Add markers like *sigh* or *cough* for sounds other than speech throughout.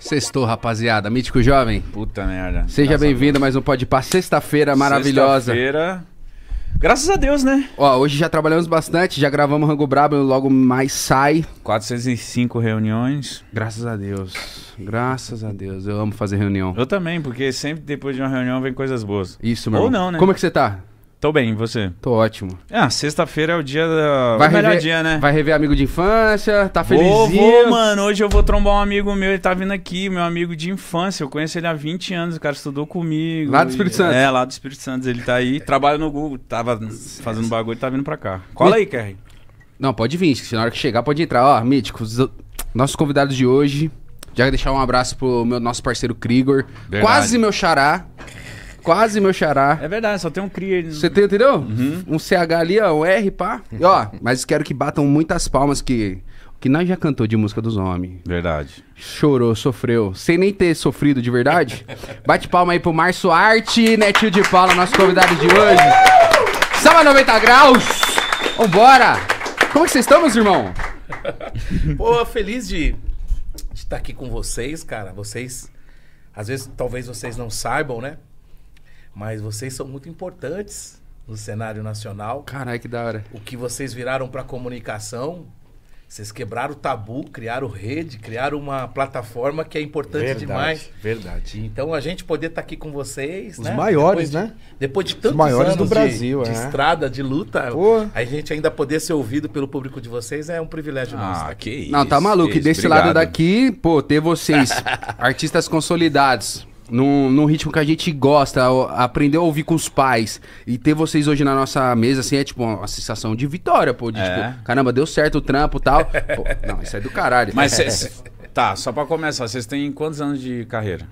Sextou, rapaziada. Mítico Jovem. Puta merda. Seja bem-vindo mais um Pode Par. Sexta-feira maravilhosa. Sexta-feira Graças a Deus, né? Ó, hoje já trabalhamos bastante, já gravamos Rango Brabo, logo mais sai. 405 reuniões. Graças a Deus. Graças a Deus. Eu amo fazer reunião. Eu também, porque sempre depois de uma reunião vem coisas boas. Isso, meu. Ou não, né? Como é que você tá? Tô bem, e você? Tô ótimo. Ah, sexta-feira é o dia da. Vai o melhor dia, né? Vai rever amigo de infância, tá felizinho. Vou, vou, mano. Hoje eu vou trombar um amigo meu, ele tá vindo aqui, meu amigo de infância. Eu conheço ele há 20 anos, o cara estudou comigo. Lá do Espírito e... Santo. É, lá do Espírito Santo. Ele tá aí, trabalha no Google, tava fazendo bagulho e tá vindo pra cá. Cola aí, Kerry. Não, pode vir, se na hora que chegar pode entrar. Ó, Mítico, os... nossos convidados de hoje. Já deixar um abraço pro meu nosso parceiro Krigor. Verdade. Quase meu xará. Quase meu xará. É verdade, só tem um CRI. Você tem, entendeu? Uhum. Um CH ali, ó, um R, pá. E, ó, mas quero que batam muitas palmas que que nós já cantou de música dos homens. Verdade. Chorou, sofreu, sem nem ter sofrido de verdade. *laughs* Bate palma aí pro Márcio Arte, Netinho de Paula, nosso convidado de hoje. salva 90 graus. Vambora. Como é que vocês estão, meus irmãos? *laughs* Pô, feliz de estar aqui com vocês, cara. Vocês, às vezes, talvez vocês não saibam, né? Mas vocês são muito importantes no cenário nacional. Caralho, que da hora. O que vocês viraram para comunicação, vocês quebraram o tabu, criaram rede, criaram uma plataforma que é importante verdade, demais. Verdade. Então a gente poder estar tá aqui com vocês. Os né? maiores, depois de, né? Depois de tantos Os maiores anos do Brasil, de, é. de estrada, de luta, a gente ainda poder ser ouvido pelo público de vocês é um privilégio ah, nosso. Que isso, Não, tá maluco. Isso, desse obrigado. lado daqui, pô, ter vocês, *laughs* artistas consolidados, num, num ritmo que a gente gosta, aprender a ouvir com os pais e ter vocês hoje na nossa mesa, assim, é tipo uma sensação de vitória, pô. De, é. tipo, caramba, deu certo o trampo e tal. Pô, não, isso é do caralho. Mas, cês, tá, só pra começar, vocês têm quantos anos de carreira?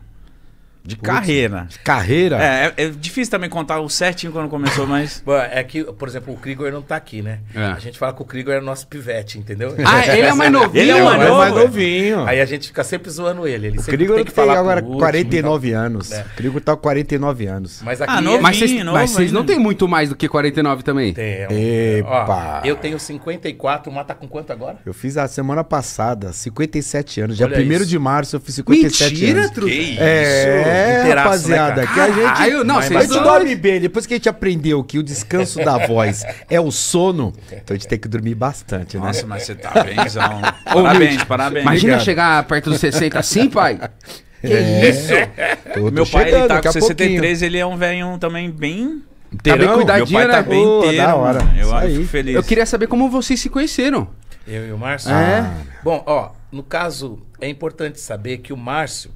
De Putz, carreira. De carreira? É, é, é, difícil também contar o certinho quando começou, mas. *laughs* é que, por exemplo, o Krieger não tá aqui, né? É. A gente fala que o Krieger é nosso pivete, entendeu? Ah, ele é mais *laughs* novinho. Ele é, é mais, novo, mais novinho. Aí a gente fica sempre zoando ele. ele o Krieger tem que falar agora 49 anos. É. O Krieger tá com 49 anos. Mas ah, aqui ah, novinho, mas vocês, novo, mas vocês não tem muito mais do que 49 também? Tem. É Epa. Ó, eu tenho 54, o Mata tá com quanto agora? Eu fiz a semana passada, 57 anos. Olha Dia 1 de março eu fiz 57 Mentira, anos. Mentira, Que É. É, né, rapaziada. que a gente, ah, eu, não, a gente dorme bem. Depois que a gente aprendeu que o descanso da voz é o sono, então a gente tem que dormir bastante, né? Nossa, mas você tá bemzão. *laughs* parabéns, parabéns. Imagina Obrigado. chegar perto dos 60 assim, pai. É. Que é. isso? Tô, Meu pai, chegando, ele tá com 63, ele é um velho também bem... Inteirão? Tá bem cuidadinho, Meu pai tá né? tá bem oh, inteiro, da hora. Eu acho feliz. Eu queria saber como vocês se conheceram. Eu e o Márcio? É. Ah. Bom, ó, no caso, é importante saber que o Márcio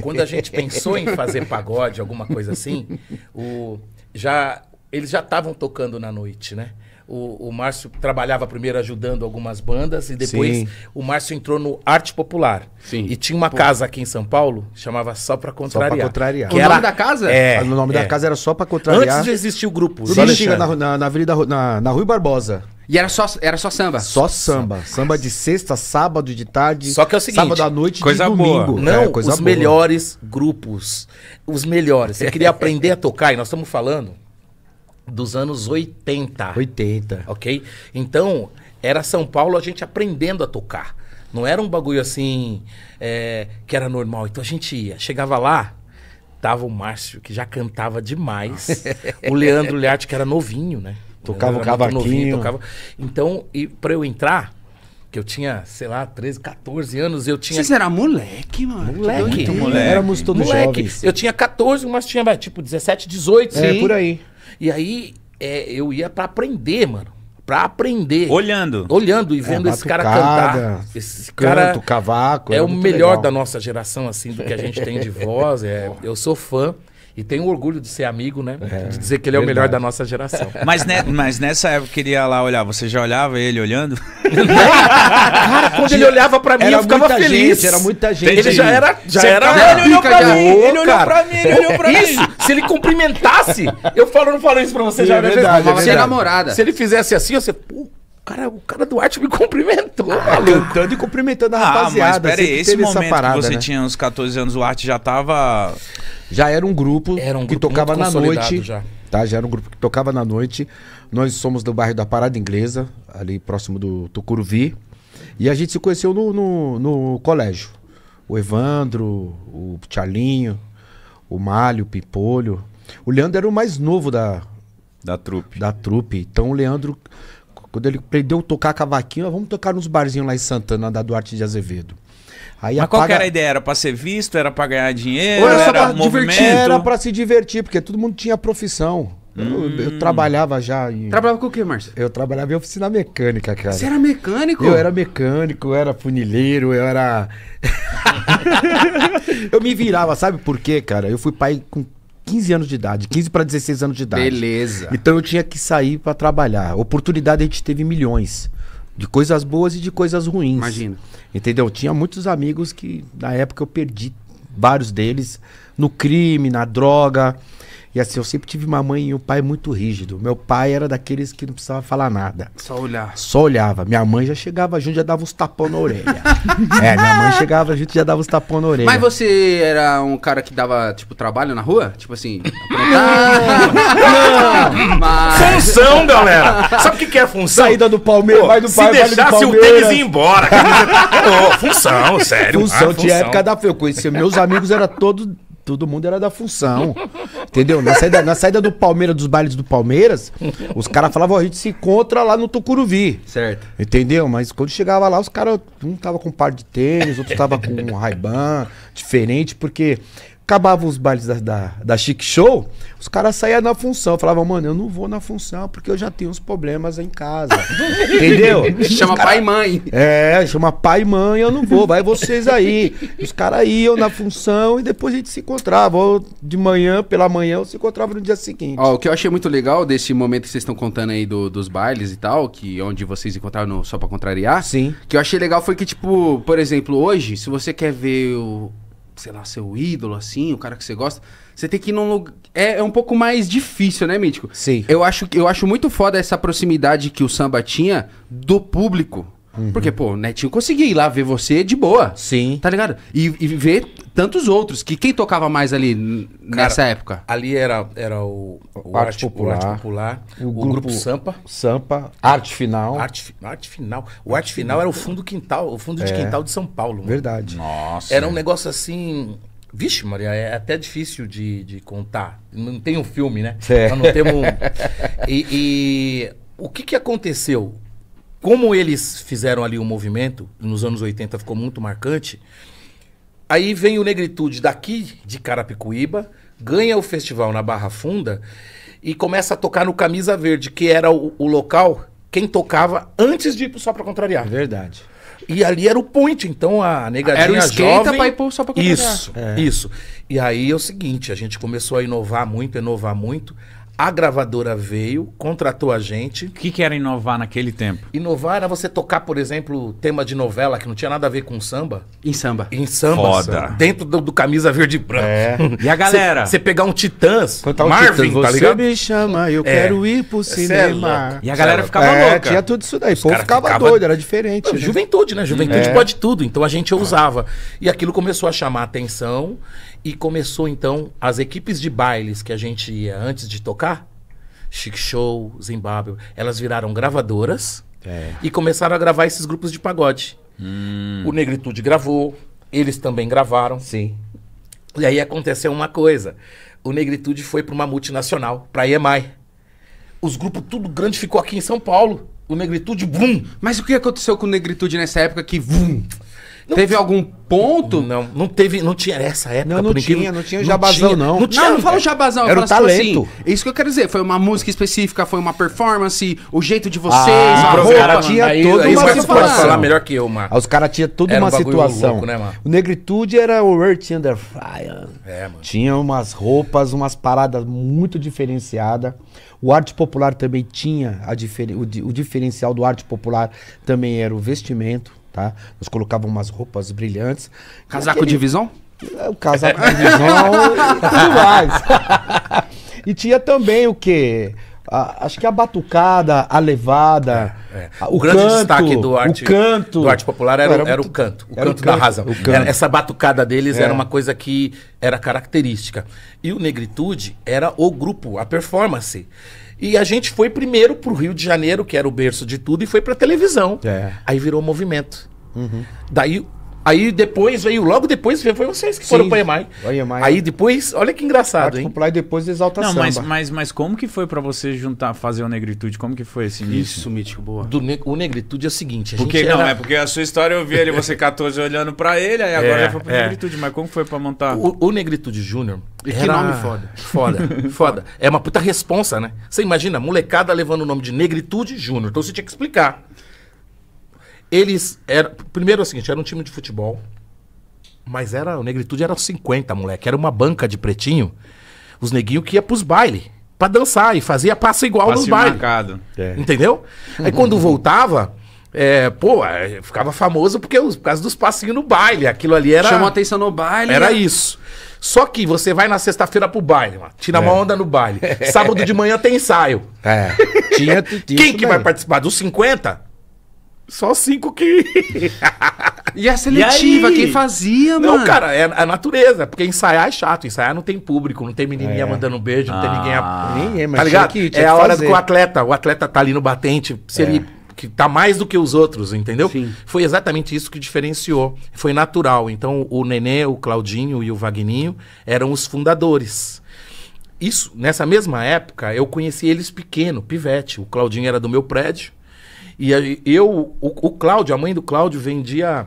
quando a gente pensou em fazer pagode, alguma coisa assim, o, já, eles já estavam tocando na noite, né? O, o, Márcio trabalhava primeiro ajudando algumas bandas e depois Sim. o Márcio entrou no Arte Popular. Sim. E tinha uma Pô. casa aqui em São Paulo, chamava Só Pra Contrariar. Só pra contrariar. Que o era... nome da casa? É. Ah, o nome é. da casa era Só Pra Contrariar. Antes de existir o grupo. Existia na, na, na, Avenida, na, na Rui Barbosa. E era só, era só samba. Só samba. Samba de sexta, sábado de tarde. Só que é o seguinte. Sábado à noite coisa de domingo. Boa. Não, é, coisa os boa. melhores grupos. Os melhores. Você queria aprender a tocar, e nós estamos falando dos anos 80. 80. Ok? Então, era São Paulo a gente aprendendo a tocar. Não era um bagulho assim é, que era normal. Então a gente ia, chegava lá, tava o Márcio, que já cantava demais. *laughs* o Leandro Learte, que era novinho, né? Tocava o cavaquinho. Novinho, tocava... Então, e pra eu entrar, que eu tinha, sei lá, 13, 14 anos, eu tinha... Vocês eram moleque, mano. Moleque. Muito moleque. Éramos todos moleque. jovens. Eu tinha 14, mas tinha, vai, tipo, 17, 18. Sim. É, por aí. E aí, é, eu ia pra aprender, mano para aprender. Olhando. Olhando e é, vendo é, esse cara cantar. Esse cara canto, cavaco. É, é o melhor legal. da nossa geração, assim, do que a gente tem de voz. *laughs* É, eu sou fã. E tenho orgulho de ser amigo, né? É, de dizer que ele é o melhor da nossa geração. *laughs* Mas, ne, mas nessa época que ele ia lá olhar, você já olhava ele olhando? *laughs* Cara, quando ele olhava pra mim, era eu ficava feliz. Gente, era muita gente. Ele já era. Já era ele, olhou pra mim, ele olhou pra mim, ele olhou pra mim. Isso, se ele cumprimentasse, eu falo, não falo isso pra você, Sim, já é verdade, verdade. É Se namorada. Se ele fizesse assim, você. Cara, o cara do arte me cumprimentou, ah, maluco. Cantando e cumprimentando a ah, rapaziada. Mas peraí, esse momento parada, que você né? tinha uns 14 anos, o arte já tava. Já era um grupo, era um grupo que tocava na noite. Já. Tá, já era um grupo que tocava na noite. Nós somos do bairro da Parada Inglesa, ali próximo do Tucuruvi. E a gente se conheceu no, no, no colégio. O Evandro, o Tchalinho, o Malho, o Pipolho. O Leandro era o mais novo da, da trupe. Da trupe. Então o Leandro quando ele aprendeu a tocar cavaquinho, nós vamos tocar nos barzinhos lá em Santana, da Duarte de Azevedo. Aí Mas apaga... qual era a ideia? Era pra ser visto? Era pra ganhar dinheiro? Ou era, era pra divertir? Era pra se divertir, porque todo mundo tinha profissão. Hum. Eu, eu, hum. trabalhava já em... Trabalhava com o que, Márcio? Eu trabalhava em oficina mecânica, cara. Você era mecânico? Eu era mecânico, eu era funileiro, eu era... *laughs* *laughs* eu me virava, sabe por quê, cara? Eu fui pai com 15 anos de idade, 15 para 16 anos de idade. Beleza. Então eu tinha que sair para trabalhar. Oportunidade a gente teve milhões. De coisas boas e de coisas ruins. Imagina. Entendeu? tinha muitos amigos que, na época, eu perdi vários deles no crime, na droga. E assim, eu sempre tive uma mãe e um pai muito rígido. Meu pai era daqueles que não precisava falar nada. Só olhar. Só olhava. Minha mãe já chegava junto, já dava uns tapão na orelha. *laughs* é, minha mãe chegava junto e já dava uns tapão na orelha. Mas você era um cara que dava, tipo, trabalho na rua? Tipo assim. *laughs* não, não, mas... Função, galera! Sabe o que, é função? Saída do Palmeiras, vai do Se deixasse o tênis ir embora. Ô, função, sério. Função, ah, função. tinha época da. Eu conhecia meus amigos, era todos todo mundo era da função. entendeu? Na saída, na saída do Palmeiras, dos bailes do Palmeiras, os caras falavam, a gente se encontra lá no Tucuruvi. Certo. Entendeu? Mas quando chegava lá, os caras, um tava com um par de tênis, outro tava com um ray diferente, porque Acabava os bailes da, da, da Chic Show, os caras saíam na função. Falavam, mano, eu não vou na função porque eu já tenho uns problemas em casa. *laughs* Entendeu? Chama cara... pai e mãe. É, chama pai e mãe, eu não vou, vai vocês aí. Os caras iam na função e depois a gente se encontrava. Ou de manhã, pela manhã, ou se encontrava no dia seguinte. Ó, o que eu achei muito legal desse momento que vocês estão contando aí do, dos bailes e tal, que onde vocês encontraram no, só pra contrariar. Sim. que eu achei legal foi que, tipo, por exemplo, hoje, se você quer ver o, sei lá, seu ídolo, assim, o cara que você gosta, você tem que ir num lugar. É, é um pouco mais difícil, né, Mítico? Sim. Eu acho, eu acho muito foda essa proximidade que o samba tinha do público Uhum. Porque, pô, Netinho conseguia ir lá ver você de boa. Sim. Tá ligado? E, e ver tantos outros. Que quem tocava mais ali Cara, nessa época? Ali era, era o, o Arte, Popular, Arte Popular o, o grupo, grupo, Sampa. Sampa, Arte Final. Arte, Arte Final. O Arte Final era o fundo quintal, o fundo de é. quintal de São Paulo. Mano. Verdade. Nossa. Era um negócio assim. Vixe, Maria, é até difícil de, de contar. Não tem um filme, né? É. não temos. Um... E, e o que, que aconteceu? como eles fizeram ali o um movimento, nos anos 80 ficou muito marcante. Aí vem o Negritude daqui, de Carapicuíba, ganha o festival na Barra Funda e começa a tocar no Camisa Verde, que era o, o local, quem tocava antes de ir pro Só Pra Contrariar. É verdade. E ali era o point, então a negadinha era o jovem... Pra ir pro Só Pra Contrariar. Isso, é. isso. E aí é o seguinte, a gente começou a inovar muito, inovar muito, a gravadora veio, contratou a gente. O que, que era inovar naquele tempo? Inovar era você tocar, por exemplo, tema de novela que não tinha nada a ver com samba. Em samba. Em samba. Foda. Dentro do, do, camisa verde e branco. É. *laughs* E a galera? Você pegar um Titãs, Cantar tá um Marvin, Titãs, tá ligado? Você me chama, eu é. quero ir pro é cinema. É e a galera é ficava é, louca. tinha tudo isso daí. O povo ficava, ficava doido, era diferente. Né? Juventude, né? Juventude é. pode tudo. Então a gente usava. E aquilo começou a chamar a atenção. E começou então as equipes de bailes que a gente ia antes de tocar, Chic Show, Zimbábue, elas viraram gravadoras é. e começaram a gravar esses grupos de pagode. Hum. O Negritude gravou, eles também gravaram. Sim. E aí aconteceu uma coisa. O Negritude foi para uma multinacional, para EMI. Os grupos tudo grande ficou aqui em São Paulo. O Negritude, bum! Mas o que aconteceu com o Negritude nessa época que, bum, não, teve algum ponto? Não, não teve, não tinha essa época. Não, não tinha, não tinha jabazão, não. Tinha, não, não, tinha, não, não falo é. jabazão, era eu falo assim, talento. Assim, isso que eu quero dizer, foi uma música específica, foi uma performance, o jeito de vocês, ah, a roupa. Os caras né? tinham toda aí, uma situação. falar melhor que eu, mano. Ah, os caras tinham toda era uma um situação. Louco, né, mano? O Negritude era o Earth Under Fire. É, mano. Tinha umas roupas, umas paradas muito diferenciadas. O arte popular também tinha, a diferen... o, di... o diferencial do arte popular também era o vestimento tá? Nós colocávamos umas roupas brilhantes. Casaco aquele... de visão? É, o casaco de visão e tudo mais. e tinha também o quê? A, acho que a batucada, a levada. É, é. o, o, grande canto, destaque do arte, canto, do arte popular era, era, era o canto, o canto, o da rasa Canto. Era, essa batucada deles é. era uma coisa que era característica. E o Negritude era o grupo, a performance. E a gente foi primeiro para o Rio de Janeiro, que era o berço de tudo, e foi para televisão. É. Aí virou movimento. Uhum. Daí Aí depois veio, logo depois veio, foi vocês que Sim, foram para Emai. Aí é. depois, olha que engraçado, hein? Popular e depois exaltação. Não, mas, mas, mas como que foi para você juntar, fazer o Negritude? Como que foi esse início? Isso, Mítico, boa. Do ne o Negritude é o seguinte, porque, Não, era... é porque a sua história eu vi ele, você 14 olhando para ele, aí agora é, já foi pro é. Negritude. Mas como foi para montar? O, o Negritude Júnior... era... que nome foda. Foda, *laughs* foda. É uma puta responsa, né? Você imagina, molecada levando o nome de Negritude Júnior. Então você tinha que explicar. Eles eram. Primeiro é o seguinte, era um time de futebol, mas era. O negritude era 50, moleque. Era uma banca de pretinho. Os neguinhos que ia pros bailes pra dançar e fazia passa igual Passeio nos bailes. Marcado. É. Entendeu? Aí quando voltava. É, pô, é, ficava famoso porque por causa dos passinhos no baile. Aquilo ali era. Chamou atenção no baile. Era né? isso. Só que você vai na sexta-feira pro baile, mano. Tira é. uma onda no baile. Sábado de manhã tem ensaio. É. Tinha, *laughs* tinha Quem que vai participar? Dos 50? Só cinco que. *laughs* e a é seletiva, e quem fazia, mano? Não, cara, é a natureza. Porque ensaiar é chato. Ensaiar não tem público, não tem menininha é. mandando beijo, não ah. tem ninguém. A... Ah. Ninguém, mas tá ligado? Que, é a hora fazer. do atleta. O atleta tá ali no batente. Se é. ele que tá mais do que os outros, entendeu? Sim. Foi exatamente isso que diferenciou. Foi natural. Então, o Nenê, o Claudinho e o Vagninho eram os fundadores. Isso, nessa mesma época, eu conheci eles pequeno, pivete. O Claudinho era do meu prédio e eu, o, o Cláudio, a mãe do Cláudio vendia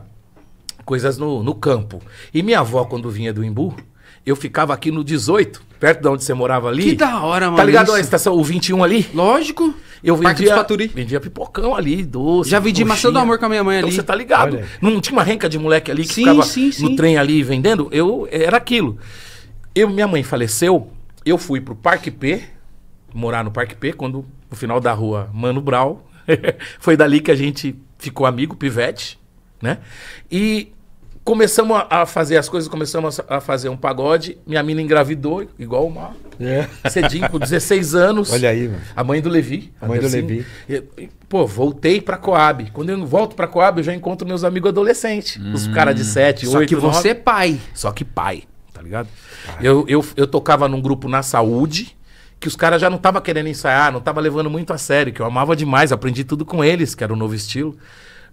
coisas no, no campo. E minha avó, quando vinha do Imbu, eu ficava aqui no 18, perto de onde você morava ali. Que da hora, tá mano. Tá ligado isso? a estação, o 21 ali? Lógico. Eu vendia, vendia pipocão ali, doce. Já vendi maçã do amor com a minha mãe então ali. Então você tá ligado. Olha. Não tinha uma renca de moleque ali que sim, ficava sim, sim. no trem ali vendendo? Eu era aquilo. Eu, minha mãe faleceu, eu fui pro Parque P, morar no Parque P, quando no final da rua Mano Brau, *laughs* Foi dali que a gente ficou amigo, pivete, né? E começamos a fazer as coisas, começamos a fazer um pagode. Minha mina engravidou, igual uma. É. Cedinho, com 16 anos. Olha aí, mano. A mãe do Levi. A mãe do Levi. pô, voltei pra Coab. Quando eu volto pra Coab, eu já encontro meus amigos adolescentes. Hum. Os caras de 7, Só que 9. você é pai. Só que pai, tá ligado? Eu, eu, eu tocava num grupo na saúde que os caras já não estavam querendo ensaiar, não estavam levando muito a sério, que eu amava demais, aprendi tudo com eles, que era o novo estilo.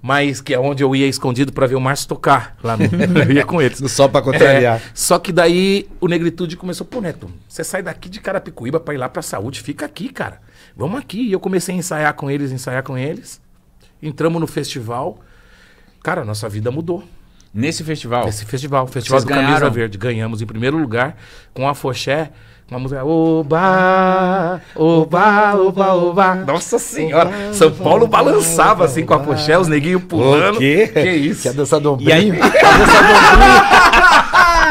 Mas que é onde eu ia escondido para ver o Márcio tocar lá no. *laughs* eu ia com eles. Só para contrariar. É, só que daí o Negritude começou, pô, Neto, você sai daqui de Carapicuíba para ir lá para saúde, fica aqui, cara. Vamos aqui. E eu comecei a ensaiar com eles, ensaiar com eles. Entramos no festival. Cara, nossa vida mudou. Nesse festival? Nesse festival, Festival Vocês do ganharam? Camisa Verde. Ganhamos em primeiro lugar com a Foché uma música, oba, oba, oba, oba. Nossa senhora, oba, São Paulo oba, balançava oba, assim com a poché, os neguinhos pulando. O quê? Que isso? Quer dançar dombrinho? E aí, *laughs*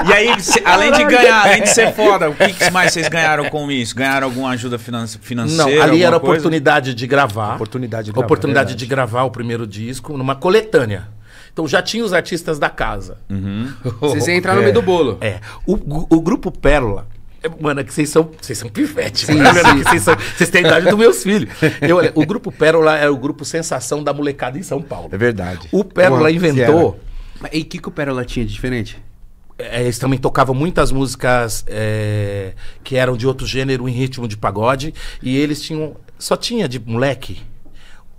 e aí além de ganhar, além de ser foda, o que mais vocês ganharam com isso? Ganharam alguma ajuda financeira? Não, ali era a oportunidade de gravar. Oportunidade de gravar. Oportunidade de gravar o primeiro disco numa coletânea. Então já tinha os artistas da casa. Uhum. Vocês iam entrar é. no meio do bolo. É. O, o grupo Pérola é, mano, é que vocês são, vocês são pivete, sim, mano. Sim. É vocês, são, vocês têm a idade dos meus filhos. Eu, olha, o grupo Pérola era é o grupo sensação da molecada em São Paulo. É verdade. O Pérola Uma, inventou. E o que, que o Pérola tinha de diferente? eles também tocavam muitas músicas é, que eram de outro gênero em ritmo de pagode e eles tinham só tinha de moleque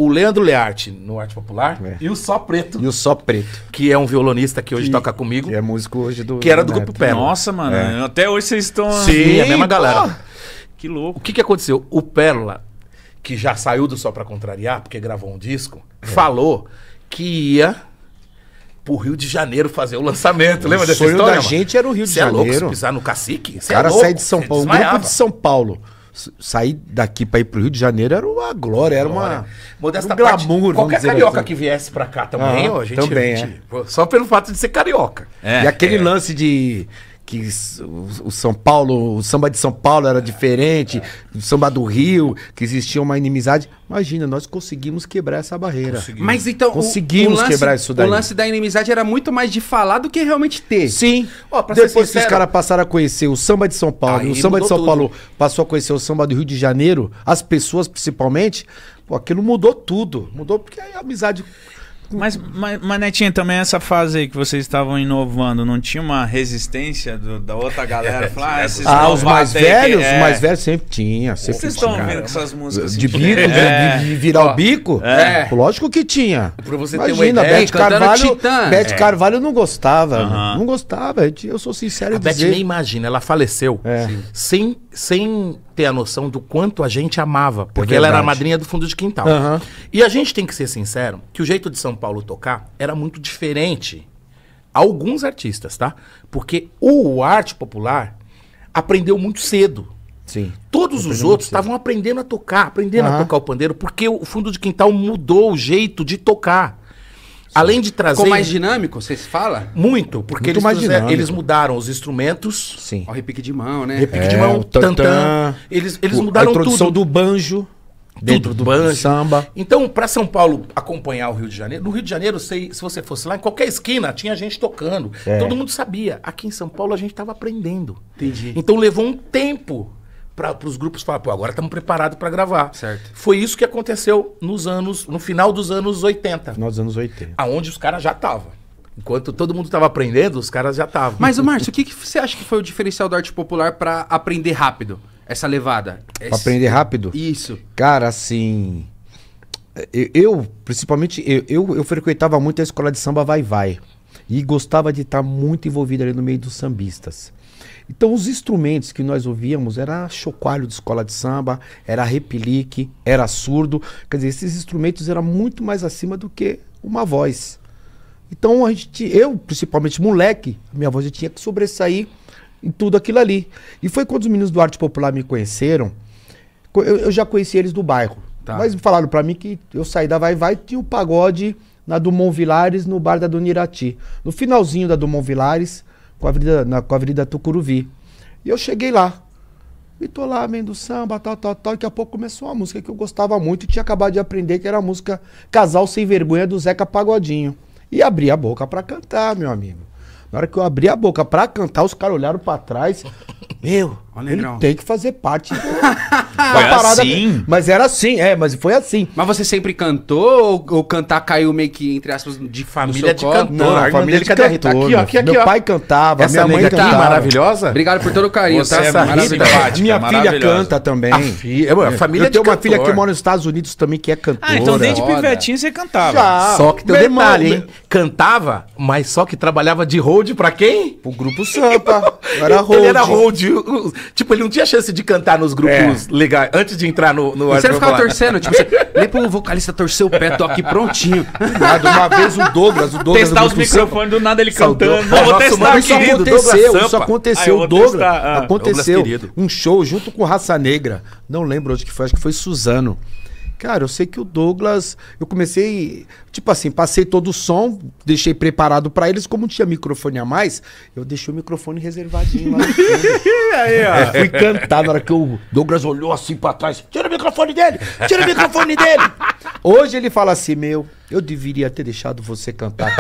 o Leandro Learte, no Arte Popular, é. e o Só Preto. E o Só Preto. Que é um violonista que hoje que, toca comigo. Que é músico hoje do. Que era do Grupo Pérola. Nossa, mano. É. Até hoje vocês estão. Sim, assim, né? é a mesma pô. galera. Que louco. O que, que aconteceu? O Pérola, que já saiu do Só Pra Contrariar, porque gravou um disco, é. falou que ia pro Rio de Janeiro fazer o lançamento. O Lembra dessa história? O sonho da mano? gente era o Rio de Cê Janeiro. Você é louco se pisar no cacique? Cê o cara é louco, sai de São Paulo. Um grupo de São Paulo sair daqui para ir pro Rio de Janeiro era uma glória era uma Modesta um glamour. Parte, qualquer carioca assim. que viesse para cá também, ah, gente, também gente, é. só pelo fato de ser carioca. É, e aquele é. lance de que o São Paulo, o samba de São Paulo era diferente, o samba do Rio, que existia uma inimizade. Imagina, nós conseguimos quebrar essa barreira. Conseguimos. Mas então, conseguimos o, o lance, quebrar isso daí. O lance da inimizade era muito mais de falar do que realmente ter. Sim. Oh, Depois sincero, que os caras passaram a conhecer o samba de São Paulo, o samba de São tudo. Paulo passou a conhecer o samba do Rio de Janeiro, as pessoas principalmente, pô, aquilo mudou tudo. Mudou porque a amizade mas, mas, mas, Netinha, também essa fase aí que vocês estavam inovando, não tinha uma resistência do, da outra galera? *laughs* É, Falar, ah, esses ah os mais velhos? É... Os mais velhos sempre tinha. Sempre vocês estão vendo com essas músicas? De assim, bico, é. de, de, virar Ó, o bico? É. é. Lógico que tinha. Pra você Imagina, ter uma ideia, Bete Carvalho, Titã. Bete é. Carvalho não gostava. Né? Não gostava, eu sou sincero a em dizer. Bete nem imagina, ela faleceu sem, sem ter a noção do quanto a gente amava, porque ela era a madrinha do fundo de quintal. E a gente tem que ser sincero que o jeito de São Paulo tocar era muito diferente. Alguns artistas, tá? Porque o arte popular aprendeu muito cedo. Sim. Todos os outros estavam aprendendo a tocar, aprendendo a tocar o pandeiro, porque o fundo de quintal mudou o jeito de tocar. Sim. Além de trazer. Ficou mais dinâmico, vocês falam? Muito, porque Muito eles, eles mudaram os instrumentos. Sim. O repique de mão, né? Repique é, de mão, tantã. Eles, eles o, mudaram a tudo. A introdução do banjo dentro do banjo. samba. Então, para São Paulo acompanhar o Rio de Janeiro, no Rio de Janeiro, se, se você fosse lá, em qualquer esquina tinha gente tocando. É. Todo mundo sabia. Aqui em São Paulo a gente estava aprendendo. Entendi. Então levou um tempo para os grupos falar, pô, agora estamos preparados para gravar. Certo. Foi isso que aconteceu nos anos, no final dos anos 80. Final dos anos 80. Aonde os caras já estavam. Enquanto todo mundo estava aprendendo, os caras já estavam. Mas, o Márcio, o que, que você acha que foi o diferencial do arte popular para aprender rápido? essa levada? Pra esse... aprender rápido? Isso. Cara, assim. Eu, eu principalmente, eu, eu, eu, frequentava muito a escola de samba Vai Vai. E gostava de estar muito envolvido ali no meio dos sambistas. Então, os instrumentos que nós ouvíamos era chocalho de escola de samba, era repelique, era surdo. Quer dizer, esses instrumentos eram muito mais acima do que uma voz. Então, a gente, eu, principalmente moleque, minha voz eu tinha que sobressair em tudo aquilo ali. E foi quando os meninos do Arte Popular me conheceram, eu, eu já conheci eles do bairro. Tá. Mas falaram para mim que eu saí da Vai Vai, tinha o pagode na Dumont Vilares, no bar da Dona No finalzinho da Dumont Vilares, com a Avenida, na, com a Avenida Tucuruvi. E eu cheguei lá. E tô lá vendo samba, tal, tal, tal. E daqui a pouco começou uma música que eu gostava muito e tinha acabado de aprender, que era a música Casal Sem Vergonha do Zeca Pagodinho. E abri a boca para cantar, meu amigo. Na hora que eu abri a boca pra cantar, os caras olharam pra trás. *laughs* Meu, ele tem que fazer parte *laughs* do, parada. Assim? Mas era assim, é, mas foi assim. Mas você sempre cantou ou, ou cantar caiu meio que, entre aspas, de família de cantor? Né? Não, a família de cantor. Tá aqui, ó, aqui, aqui, Meu ó. pai cantava, essa minha mãe aqui, é cantava. maravilhosa. Obrigado por todo o carinho, você tá? É maravilhosa. É minha filha canta também. A, fi... é, a família Eu tenho uma cantor. filha que mora nos Estados Unidos também que é cantora. Ah, então desde pivetinho você cantava. Já. Só que tem um detalhe, hein? Cantava, mas só que trabalhava de hold pra quem? Pro Grupo Sampa. era hold. *laughs* Ele era hold Tipo, ele não tinha chance de cantar nos grupos é. legais antes de entrar no, no Você ficava torcendo, tipo, você, *laughs* vocalista torcer o pé, tô aqui prontinho. Nada, uma vez o Douglas, o Douglas. Testar os microfones, do nada ele cantando. Não, vou Nossa, testar, mano, isso querido, aconteceu, Douglas isso aconteceu, ah, Douglas. Testar, ah. Aconteceu Douglas, um show junto com Raça Negra. Não lembro onde que foi, acho que foi Suzano. Cara, eu sei que o Douglas, eu comecei, tipo assim, passei todo o som, deixei preparado para eles, como tinha microfone a mais, eu deixei o microfone reservadinho lá. *laughs* aí, ó. Eu é, fui cantar na hora que o Douglas olhou assim para trás, tira o microfone dele, tira o microfone dele. Hoje ele fala assim, meu, eu deveria ter deixado você cantar.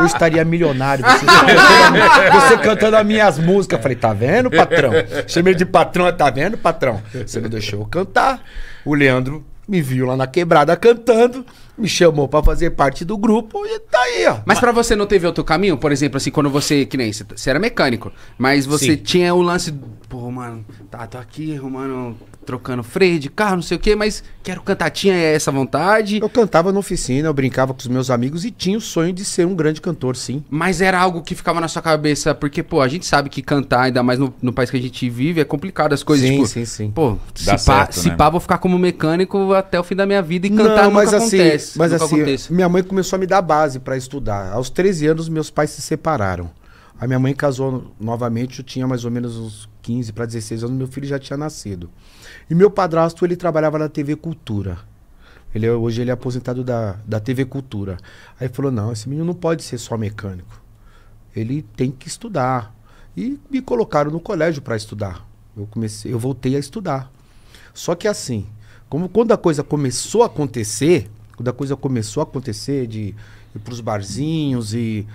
eu estaria milionário. Você, você cantando as minhas músicas. Eu falei, tá vendo, patrão? Chamei de patrão, tá vendo, patrão? Você não deixou eu cantar. O Leandro me viu lá na quebrada cantando, me chamou para fazer parte do grupo e tá aí, ó. Mas para você não teve outro caminho? Por exemplo, assim, quando você, que nem, você era mecânico, mas você Sim. tinha o lance, pô, mano, tá, tô aqui romano trocando freio de carro, não sei o quê, mas quero cantar, tinha essa vontade. Eu cantava na oficina, eu brincava com os meus amigos e tinha o sonho de ser um grande cantor, sim. Mas era algo que ficava na sua cabeça, porque, pô, a gente sabe que cantar, ainda mais no, no país que a gente vive, é complicado as coisas. Sim, tipo, sim, sim. Pô, Dá se, certo, pá, né? se pá, vou ficar como mecânico até o fim da minha vida e cantar não, assim, mas nunca assim, acontece. Mas assim, acontece. minha mãe começou a me dar base para estudar. Aos 13 anos, meus pais se separaram. A minha mãe casou novamente, eu tinha mais ou menos uns 15 para 16 anos, meu filho já tinha nascido. E meu padrasto, ele trabalhava na TV Cultura. Ele, é, hoje ele é aposentado da, da TV Cultura. Aí falou: não, esse menino não pode ser só mecânico. Ele tem que estudar. E me colocaram no colégio para estudar. Eu, comecei, eu voltei a estudar. Só que assim, como quando a coisa começou a acontecer, quando a coisa começou a acontecer de ir para os barzinhos e,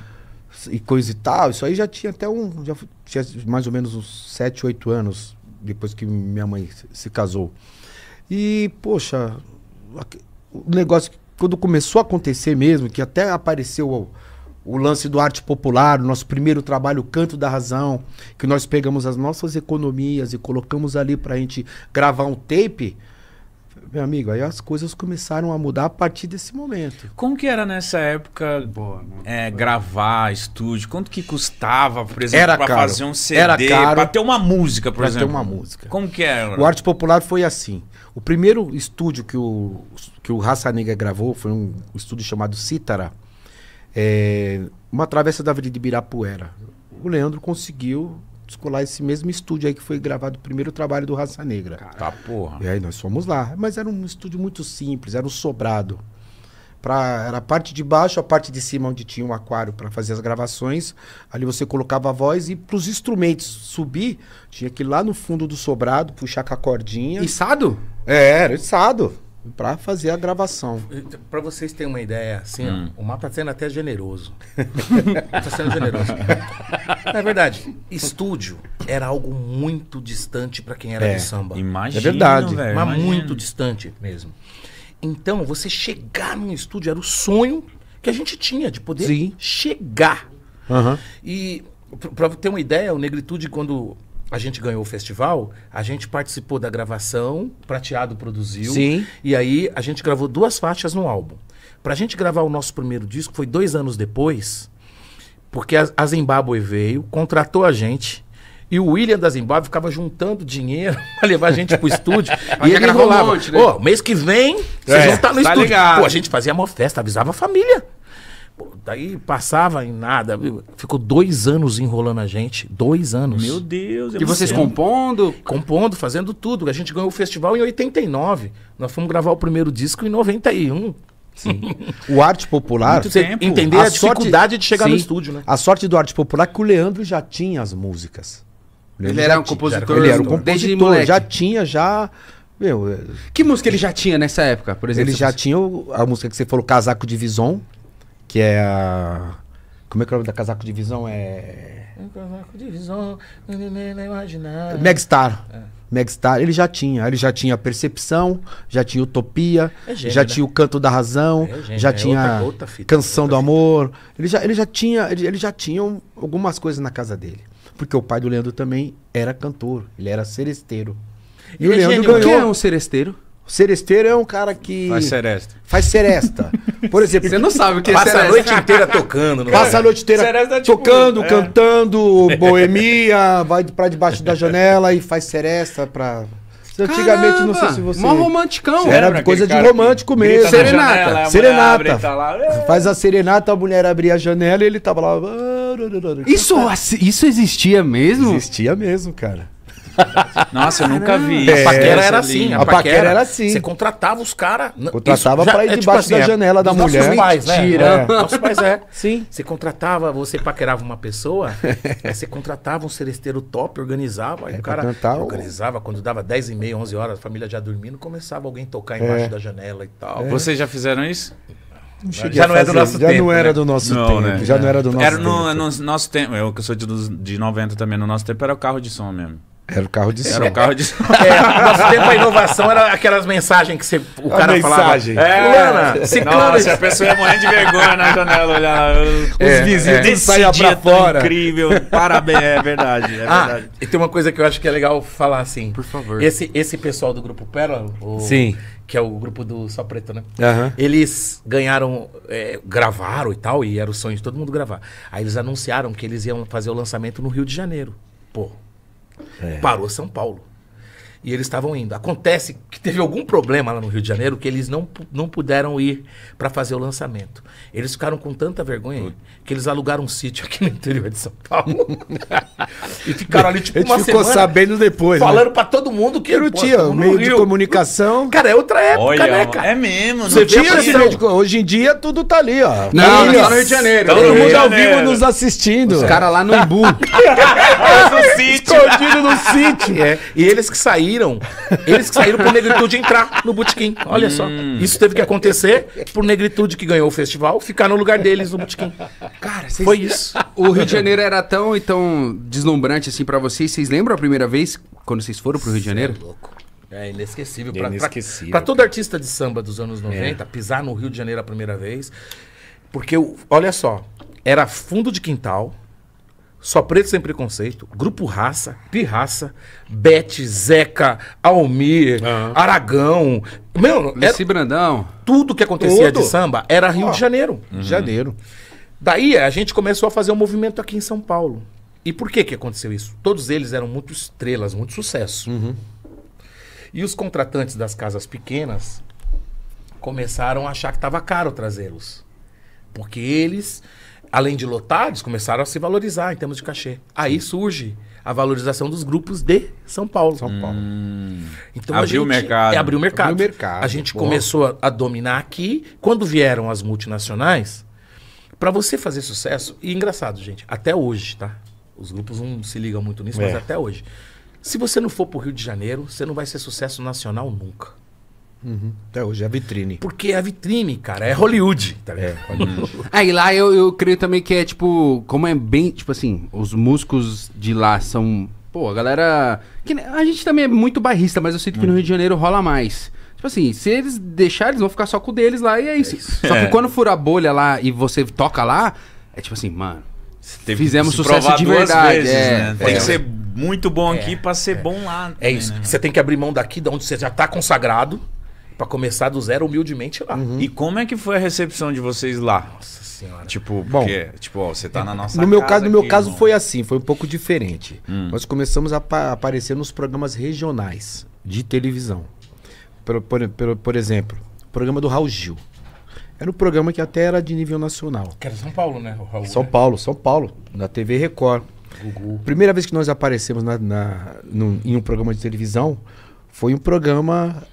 e coisa e tal, isso aí já tinha até um. Já tinha mais ou menos uns 7, 8 anos depois que minha mãe se casou. E, poxa, o negócio, quando começou a acontecer mesmo, que até apareceu o, o lance do arte popular, nosso primeiro trabalho, o Canto da Razão, que nós pegamos as nossas economias e colocamos ali para a gente gravar um tape meu amigo, aí as coisas começaram a mudar a partir desse momento. Como que era nessa época Boa, né? é, gravar estúdio? Quanto que custava, por exemplo, para fazer um CD, era caro, pra ter uma música, por pra exemplo? Pra ter uma música. Como que era? O Arte Popular foi assim. O primeiro estúdio que o, que o Raça Negra gravou foi um estúdio chamado Cítara. É, uma travessa da Avenida Ibirapuera. O Leandro conseguiu descolar esse mesmo estúdio aí que foi gravado o primeiro trabalho do Raça Negra. Tá porra. E aí nós fomos lá. Mas era um estúdio muito simples, era um sobrado. Pra, era a parte de baixo, a parte de cima onde tinha um aquário para fazer as gravações. Ali você colocava a voz e para os instrumentos subir, tinha que ir lá no fundo do sobrado, puxar com a cordinha. Içado? É, era içado para fazer a gravação. Então, para vocês terem uma ideia, assim, hum. o mapa está sendo até é generoso. Está *laughs* sendo é generoso. é *laughs* verdade. Estúdio era algo muito distante para quem era é, de samba. Imagina, é verdade. é mas imagina. muito distante mesmo. Então, você chegar num estúdio era o sonho que a gente tinha de poder Sim. chegar. Uhum. E para ter uma ideia, o Negritude quando a gente ganhou o festival, a gente participou da gravação, Prateado produziu. Sim. E aí a gente gravou duas faixas no álbum. Pra gente gravar o nosso primeiro disco, foi dois anos depois, porque a, a Zimbábue veio, contratou a gente. E o William da Zimbábue ficava juntando dinheiro *laughs* pra levar a gente pro estúdio. *laughs* e ele enrolava. Um monte, né? oh, mês que vem, vocês é, vão estar tá no tá estúdio. Ligado. Pô, a gente fazia uma festa, avisava a família. Daí passava em nada. Ficou dois anos enrolando a gente. Dois anos. Meu Deus. É e vocês compondo? Compondo, fazendo tudo. A gente ganhou o festival em 89. Nós fomos gravar o primeiro disco em 91. Sim. *laughs* o arte popular. Entender a, a dificuldade de chegar Sim. no estúdio, né? A sorte do arte popular é que o Leandro já tinha as músicas. Ele, era um compositor. Ele era um compositor. Já tinha, já. Meu, é. que música ele já tinha nessa época, por exemplo? Ele já tinha a música que você falou, Casaco de Vison que é a. Como é que é o nome da Casaco de Visão? É. Casaco de Visão, não né, né, né, imaginar. É Megstar. É. Megstar, ele já tinha. Ele já tinha Percepção, já tinha Utopia, é gênio, já né? tinha O Canto da Razão, é gênio, já é tinha outra, outra fita, Canção do Amor. Ele já, ele já tinha, ele, ele já tinha algumas coisas na casa dele. Porque o pai do Leandro também era cantor, ele era seresteiro. E ele o é Leandro ganhou. O que é um seresteiro? O seresteiro é um cara que. Faz seresta. Faz seresta. Por *laughs* exemplo. Você não sabe o que é Passa a noite inteira tocando. Não passa a é? noite inteira é tipo, tocando, é. cantando, boemia, vai pra debaixo da janela e faz seresta pra. Antigamente, Caramba, não sei se você. Mó romanticão, Era coisa de romântico mesmo. Serenata. Janela, serenata. Abre, tá lá, Faz a serenata, a mulher abria a janela e ele tava lá. Isso, assim, isso existia mesmo? Existia mesmo, cara. Nossa, eu nunca ah, vi. É, a paquera era assim. A, a paquera, paquera, era assim. Você contratava os caras. Contratava para ir é, debaixo tipo assim, da é janela né? é. é, da mulher. Nossos pais, né? Tira. Nossos pais é. Sim. Você contratava, você paquerava uma pessoa, aí você contratava um seresteiro top, organizava. Aí é, o cara cantar, organizava. Quando dava 10 e meia, 11 horas, a família já dormindo, começava alguém tocar embaixo da janela e tal. Vocês já fizeram isso? Não já não é do nosso já tempo. Não era né? do nosso não, tempo. Né? Já não era do nosso era no, tempo. Era no nosso tempo. Eu que sou de, de 90 também, no nosso tempo era o carro de som mesmo. Era o carro de som. Era o carro de som. *laughs* é, nosso tempo a inovação era aquelas mensagens que você, o a cara mensagem. falava. É, Lana, é. Nossa, se a pessoa ia morrendo de vergonha na né, janela olhar é, os é. vizinhos é, saiam pra fora. Incrível, parabéns, é verdade, é ah, verdade. E tem uma coisa que eu acho que é legal falar assim. Por favor. Esse, esse pessoal do grupo Pérola, o, Sim. que é o grupo do Só Preto, né? Eles ganharam, é, gravaram e tal, e era o sonho de todo mundo gravar. Aí eles anunciaram que eles iam fazer o lançamento no Rio de Janeiro. Pô, é. Parou São Paulo. E eles estavam indo. Acontece que teve algum problema lá no Rio de Janeiro que eles não, não puderam ir para fazer o lançamento. Eles ficaram com tanta vergonha uhum. que eles alugaram um sítio aqui no interior de São Paulo. *laughs* e ficaram ali tipo uma a gente ficou sabendo depois. Né? Falando né? para todo mundo que não tinha meio de comunicação. Cara, é outra época, Olha, né, cara? É mesmo. Não tinha de... Hoje em dia tudo tá ali, ó. Não, não tá não no Rio de Janeiro. Todo tá mundo ao vivo nos assistindo. Os caras lá no Imbu. *laughs* Escondido no sítio. É. E eles que saíram saíram, eles que saíram por negritude entrar no botequim. Olha hum. só. Isso teve que acontecer por negritude que ganhou o festival ficar no lugar deles no botequim. Cara, vocês... foi isso. O Rio de Janeiro era tão, então, deslumbrante assim para vocês. Vocês lembram a primeira vez quando vocês foram pro Rio de é Janeiro? é louco. É inesquecível. inesquecível. Para todo artista de samba dos anos 90, é. pisar no Rio de Janeiro a primeira vez. Porque, olha só, era fundo de quintal, só Preto Sem Preconceito, Grupo Raça, Pirraça, Bete, Zeca, Almir, uhum. Aragão. Meu, Messi Brandão. Tudo que acontecia de samba era Rio oh. de Janeiro. Uhum. Janeiro. Daí a gente começou a fazer um movimento aqui em São Paulo. E por que que aconteceu isso? Todos eles eram muito estrelas, muito sucesso. Uhum. E os contratantes das casas pequenas começaram a achar que estava caro trazê-los. Porque eles além de lotar, eles começaram a se valorizar em termos de cachê. Aí surge a valorização dos grupos de São Paulo. São Paulo. Hum. Então abriu o mercado. É, abriu o mercado. Abriu mercado. A gente pô. começou a, a, dominar aqui. Quando vieram as multinacionais, para você fazer sucesso, e engraçado, gente, até hoje, tá? Os grupos não se ligam muito nisso, é. mas até hoje. Se você não for para o Rio de Janeiro, você não vai ser sucesso nacional nunca. Uhum. Até hoje é a vitrine. Porque é a vitrine, cara. É Hollywood, tá É, Hollywood. e *laughs* lá eu, eu creio também que é tipo. Como é bem. Tipo assim, os músicos de lá são. Pô, a galera. Que, a gente também é muito barrista, mas eu sinto que no uhum. Rio de Janeiro rola mais. Tipo assim, se eles deixarem, eles vão ficar só com o deles lá e é isso. É isso. Só que é. quando furar a bolha lá e você toca lá, é tipo assim, mano. Fizemos sucesso de verdade. Vezes, é, né? Tem é. que ser muito bom aqui é, pra ser é. bom lá. é isso. Né? Você tem que abrir mão daqui, de onde você já tá consagrado para começar do zero humildemente lá. Uhum. E como é que foi a recepção de vocês lá? Nossa senhora. Tipo, bom, porque, tipo, ó, você tá na nossa no meu casa. Caso, no meu aqui, caso irmão. foi assim, foi um pouco diferente. Hum. Nós começamos a aparecer nos programas regionais de televisão. Por, por, por, por exemplo, o programa do Raul Gil. Era um programa que até era de nível nacional. Que era São Paulo, né? Raul, São né? Paulo, São Paulo, na TV Record. Gugu. Primeira vez que nós aparecemos na, na num, em um programa de televisão foi um programa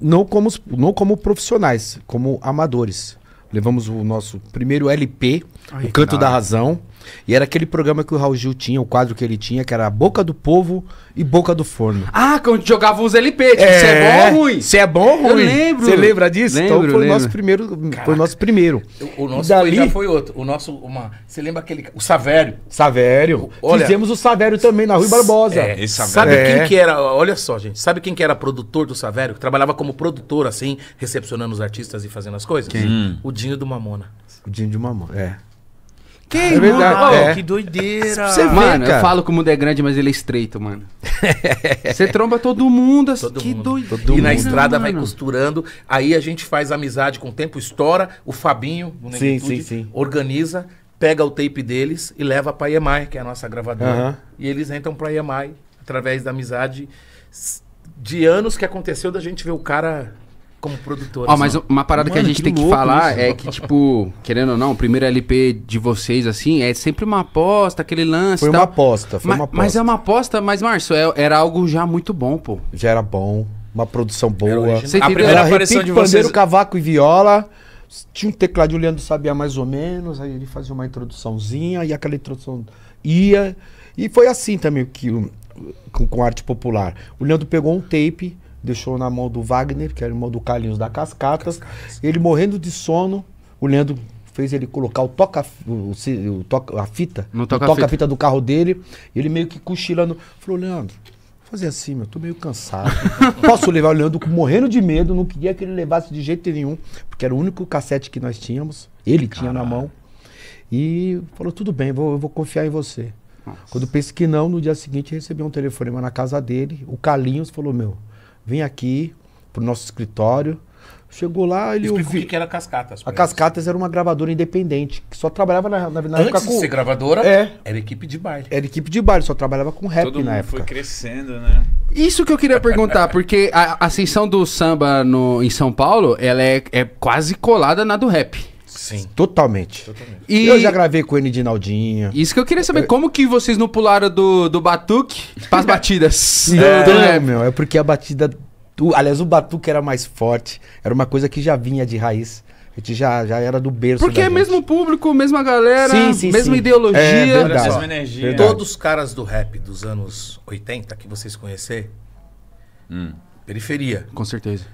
não como, não como profissionais, como amadores. Levamos o nosso primeiro LP, Ai, O Canto da Razão. E era aquele programa que o Raul Gil tinha, o quadro que ele tinha, que era Boca do Povo e Boca do Forno. Ah, quando jogava os LP, tipo, é, se é bom ou ruim? Se é bom ou ruim? Eu lembro. Você lembra disso? Então lembro, então foi lembro. o nosso primeiro. Foi o nosso primeiro. O, nosso Dali, já foi outro. O nosso. Uma, você lembra aquele. O Savério. Savério. Olha, Fizemos o Savério também na Rui Barbosa. É, esse Savério. Sabe é. quem que era? Olha só, gente. Sabe quem que era produtor do Savério? Que trabalhava como produtor, assim, recepcionando os artistas e fazendo as coisas? Quem? O Dinho do Mamona. O Dinho do Mamona, é. Quem? É verdade. É. Que doideira. Você vê, mano, cara. eu falo que o mundo é grande, mas ele é estreito, mano. *laughs* Você tromba todo mundo. Assim, todo que mundo, doideira. Todo e na estrada vai costurando. Aí a gente faz amizade com o tempo, estoura. O Fabinho, o sim, sim, sim. organiza, pega o tape deles e leva pra EMAI, que é a nossa gravadora. Uhum. E eles entram pra EMAI através da amizade de anos que aconteceu da gente ver o cara como produtor. Ó, assim. mas uma parada Mano, que a gente que tem que falar isso. é que, tipo, querendo ou não, o primeiro LP de vocês, assim, é sempre uma aposta, aquele lance. Foi tal. uma aposta, foi Ma uma aposta. Mas é uma aposta, mas, Márcio, é, era algo já muito bom, pô. Já era bom, uma produção boa. A primeira era aparição repique, de vocês... pandeiro, cavaco e viola. Tinha um teclado, o Leandro sabia mais ou menos, aí ele fazia uma introduçãozinha, e aquela introdução ia. E foi assim também que com, com arte popular. O Leandro pegou um tape deixou na mão do Wagner, que era irmão do Carlinhos da Cascatas. Cascatas. Ele morrendo de sono, o Leandro fez ele colocar o toca, o, o toca a fita, no toca, toca a fita. fita do carro dele, ele meio que cochilando, falou: "Leandro, vou fazer assim, meu, tô meio cansado. *laughs* Posso levar o Leandro morrendo de medo, não queria que ele levasse de jeito nenhum, porque era o único cassete que nós tínhamos, ele Caralho. tinha na mão. E falou: "Tudo bem, vou, eu vou confiar em você". Nossa. Quando pensei que não, no dia seguinte recebi um telefonema na casa dele, o Carlinhos falou: "Meu, vem aqui pro nosso escritório. Chegou lá, ele. Explica o que era Cascatas. A Cascatas era uma gravadora independente, que só trabalhava na, na, na Antes época com. de ser gravadora, é. era equipe de baile. Era equipe de baile, só trabalhava com rap Todo na mundo época. foi crescendo, né? Isso que eu queria perguntar, porque a ascensão do samba no, em São Paulo, ela é, é quase colada na do rap. Sim. Totalmente. Totalmente. E... Eu já gravei com o Nidinaldinho. Isso que eu queria saber, eu... como que vocês não pularam do, do batuque para as batidas? *laughs* não, é, é, meu, é porque a batida... Do... Aliás, o batuque era mais forte, era uma coisa que já vinha de raiz. A gente já, já era do berço. Porque é mesmo público, mesma galera, sim, sim, mesma sim. ideologia. É, verdade, mesma energia. Verdade. Todos os caras do rap dos anos 80 que vocês conhecer, hum. periferia. Com certeza.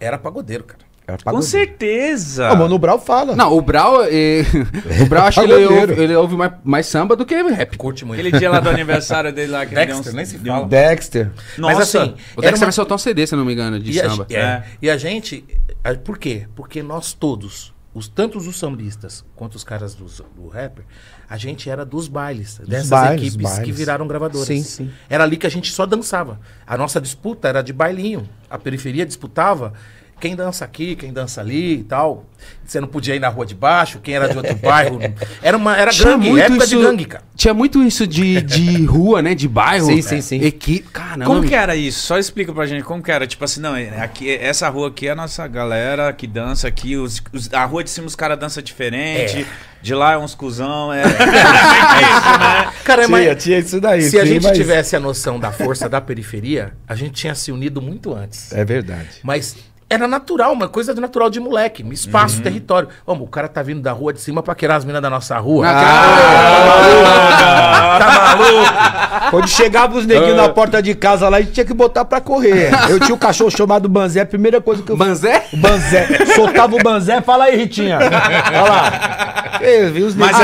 Era pagodeiro, cara. Era é Com certeza. Não, mano, o Brau fala. Não, o Brau, *laughs* o Brau acho que ele ouve, ele ouve mais, mais samba do que rap. Curte muito. Aquele dia lá do aniversário dele lá, que Dexter, nem se fala. Dexter. Nossa, Mas assim, O era Dexter uma- vai soltar um CD, se não me engano, de e samba. é, É. e a gente, a- é, por quê? Porque nós todos, os tantos os sambistas quanto os caras do rapper, a gente era dos bailes, dessas bailes, equipes que viraram gravadoras. Sim, sim. Era ali que a gente só dançava. A nossa disputa era de bailinho. A periferia disputava quem dança aqui, quem dança ali e tal. Você não podia ir na rua de baixo, quem era de outro bairro. *laughs* Era uma era tinha gangue, época isso, de gangue, cara. Tinha muito isso de, de *laughs* rua, né? De bairro. Sim, sim, sim. Equipe, caramba. Como que era isso? Só explica pra gente como que era. Tipo assim, não, é, é aqui, é, essa rua aqui é a nossa galera que dança aqui. Os, os a rua de cima os caras dançam diferente. É. De lá é uns cuzão, é. *laughs* é isso, né? Cara, tinha, mas, tinha isso daí. Se sim, a gente mas... tivesse a noção da força da periferia, a gente tinha se unido muito antes. É verdade. Mas era natural, uma coisa natural de moleque. Espaço, uhum. território. Vamos, o cara tá vindo da rua de cima pra queirar as minas da nossa rua. Ah, tá maluco? Quando chegava os neguinhos na ah. porta de casa lá, a gente tinha que botar pra correr. Eu tinha um cachorro chamado Banzé, a primeira coisa que eu... Banzé? Banzé. Soltava o Banzé, fala aí, Ritinha. Olha lá. Eu vi os Mas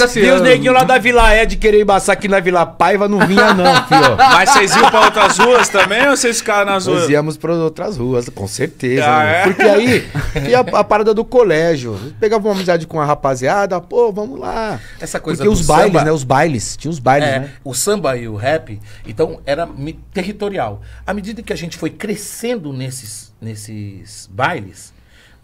assim... os neguinhos lá da Vila Ed querer embaçar aqui na Vila Paiva, não vinha não, filho. Mas vocês iam pra outras ruas também ou vocês ficaram nas ruas? Nós íamos pra outras ruas, com certeza certeza. Ah, né? é? Porque aí tinha *laughs* a, parada do colégio. pegava uma amizade com a rapaziada, pô, vamos lá. Essa coisa Porque os bailes, né? Os bailes. Tinha os bailes, é, né? O samba e o rap, então era territorial. À medida que a gente foi crescendo nesses, nesses bailes,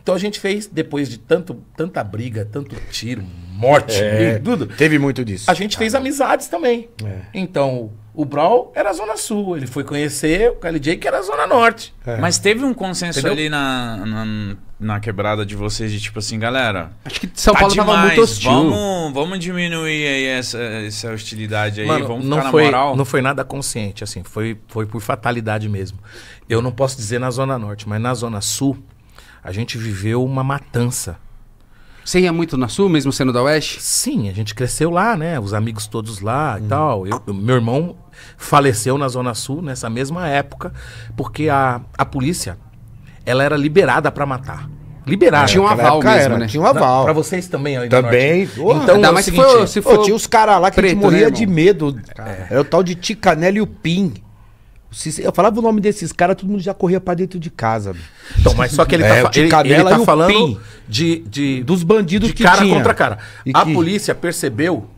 então a gente fez, depois de tanto, tanta briga, tanto tiro, morte, é, tudo. Teve muito disso. A gente fez ah. amizades também. É. Então. O Brawl era a Zona Sul. Ele foi conhecer o KLJ, que era a Zona Norte. É. Mas teve um consenso Entendeu? ali na, na, na, quebrada de vocês, de tipo assim, galera. Acho que São tá Paulo demais, tava muito hostil. Vamos, vamos diminuir aí essa, essa hostilidade aí, Mano, vamos não foi, Não foi nada consciente, assim. Foi, foi por fatalidade mesmo. Eu não posso dizer na Zona Norte, mas na Zona Sul, a gente viveu uma matança. Você ia muito na Sul, mesmo sendo da Oeste? Sim, a gente cresceu lá, né? Os amigos todos lá e hum. tal. Eu, meu irmão faleceu na Zona Sul nessa mesma época, porque a, a polícia ela era liberada para matar. Liberada. Tinha um aval mesmo, era, né? Tinha um aval. Pra vocês também aí Também. então, ainda é mais se for... Oh, tinha os caras lá que preto, né, morria né, de medo. É. Era é o tal de Ticanelli e o Pim. Eu falava o nome desses caras, todo mundo já corria para dentro de casa. Então, mas só que ele tá é, tá, ele, ele tá falando de, de, Dos bandidos de que cara tinha. contra cara. E a que... polícia percebeu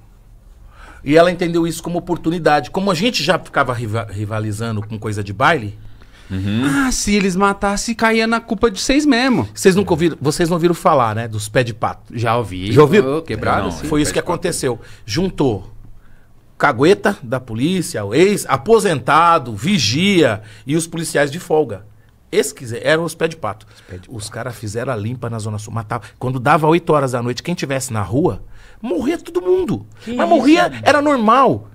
e ela entendeu isso como oportunidade. Como a gente já ficava riva rivalizando com coisa de baile. Uhum. Ah, se eles matassem, caía na culpa de vocês mesmo. Vocês nunca ouviram, vocês não ouviram falar, né? Dos pé de pato. Já ouvi. Já ouviu? Oh, quebrado. Não, sim, Foi isso que aconteceu. Pato. Juntou cagueta da polícia, o ex, aposentado, vigia e os policiais de folga. Esse quiser, eram os pé de pato. Os, os caras fizeram a limpa na Zona Sul. Matava. Quando dava 8 horas da noite, quem tivesse na rua Morria todo mundo. Que Mas morria, era normal.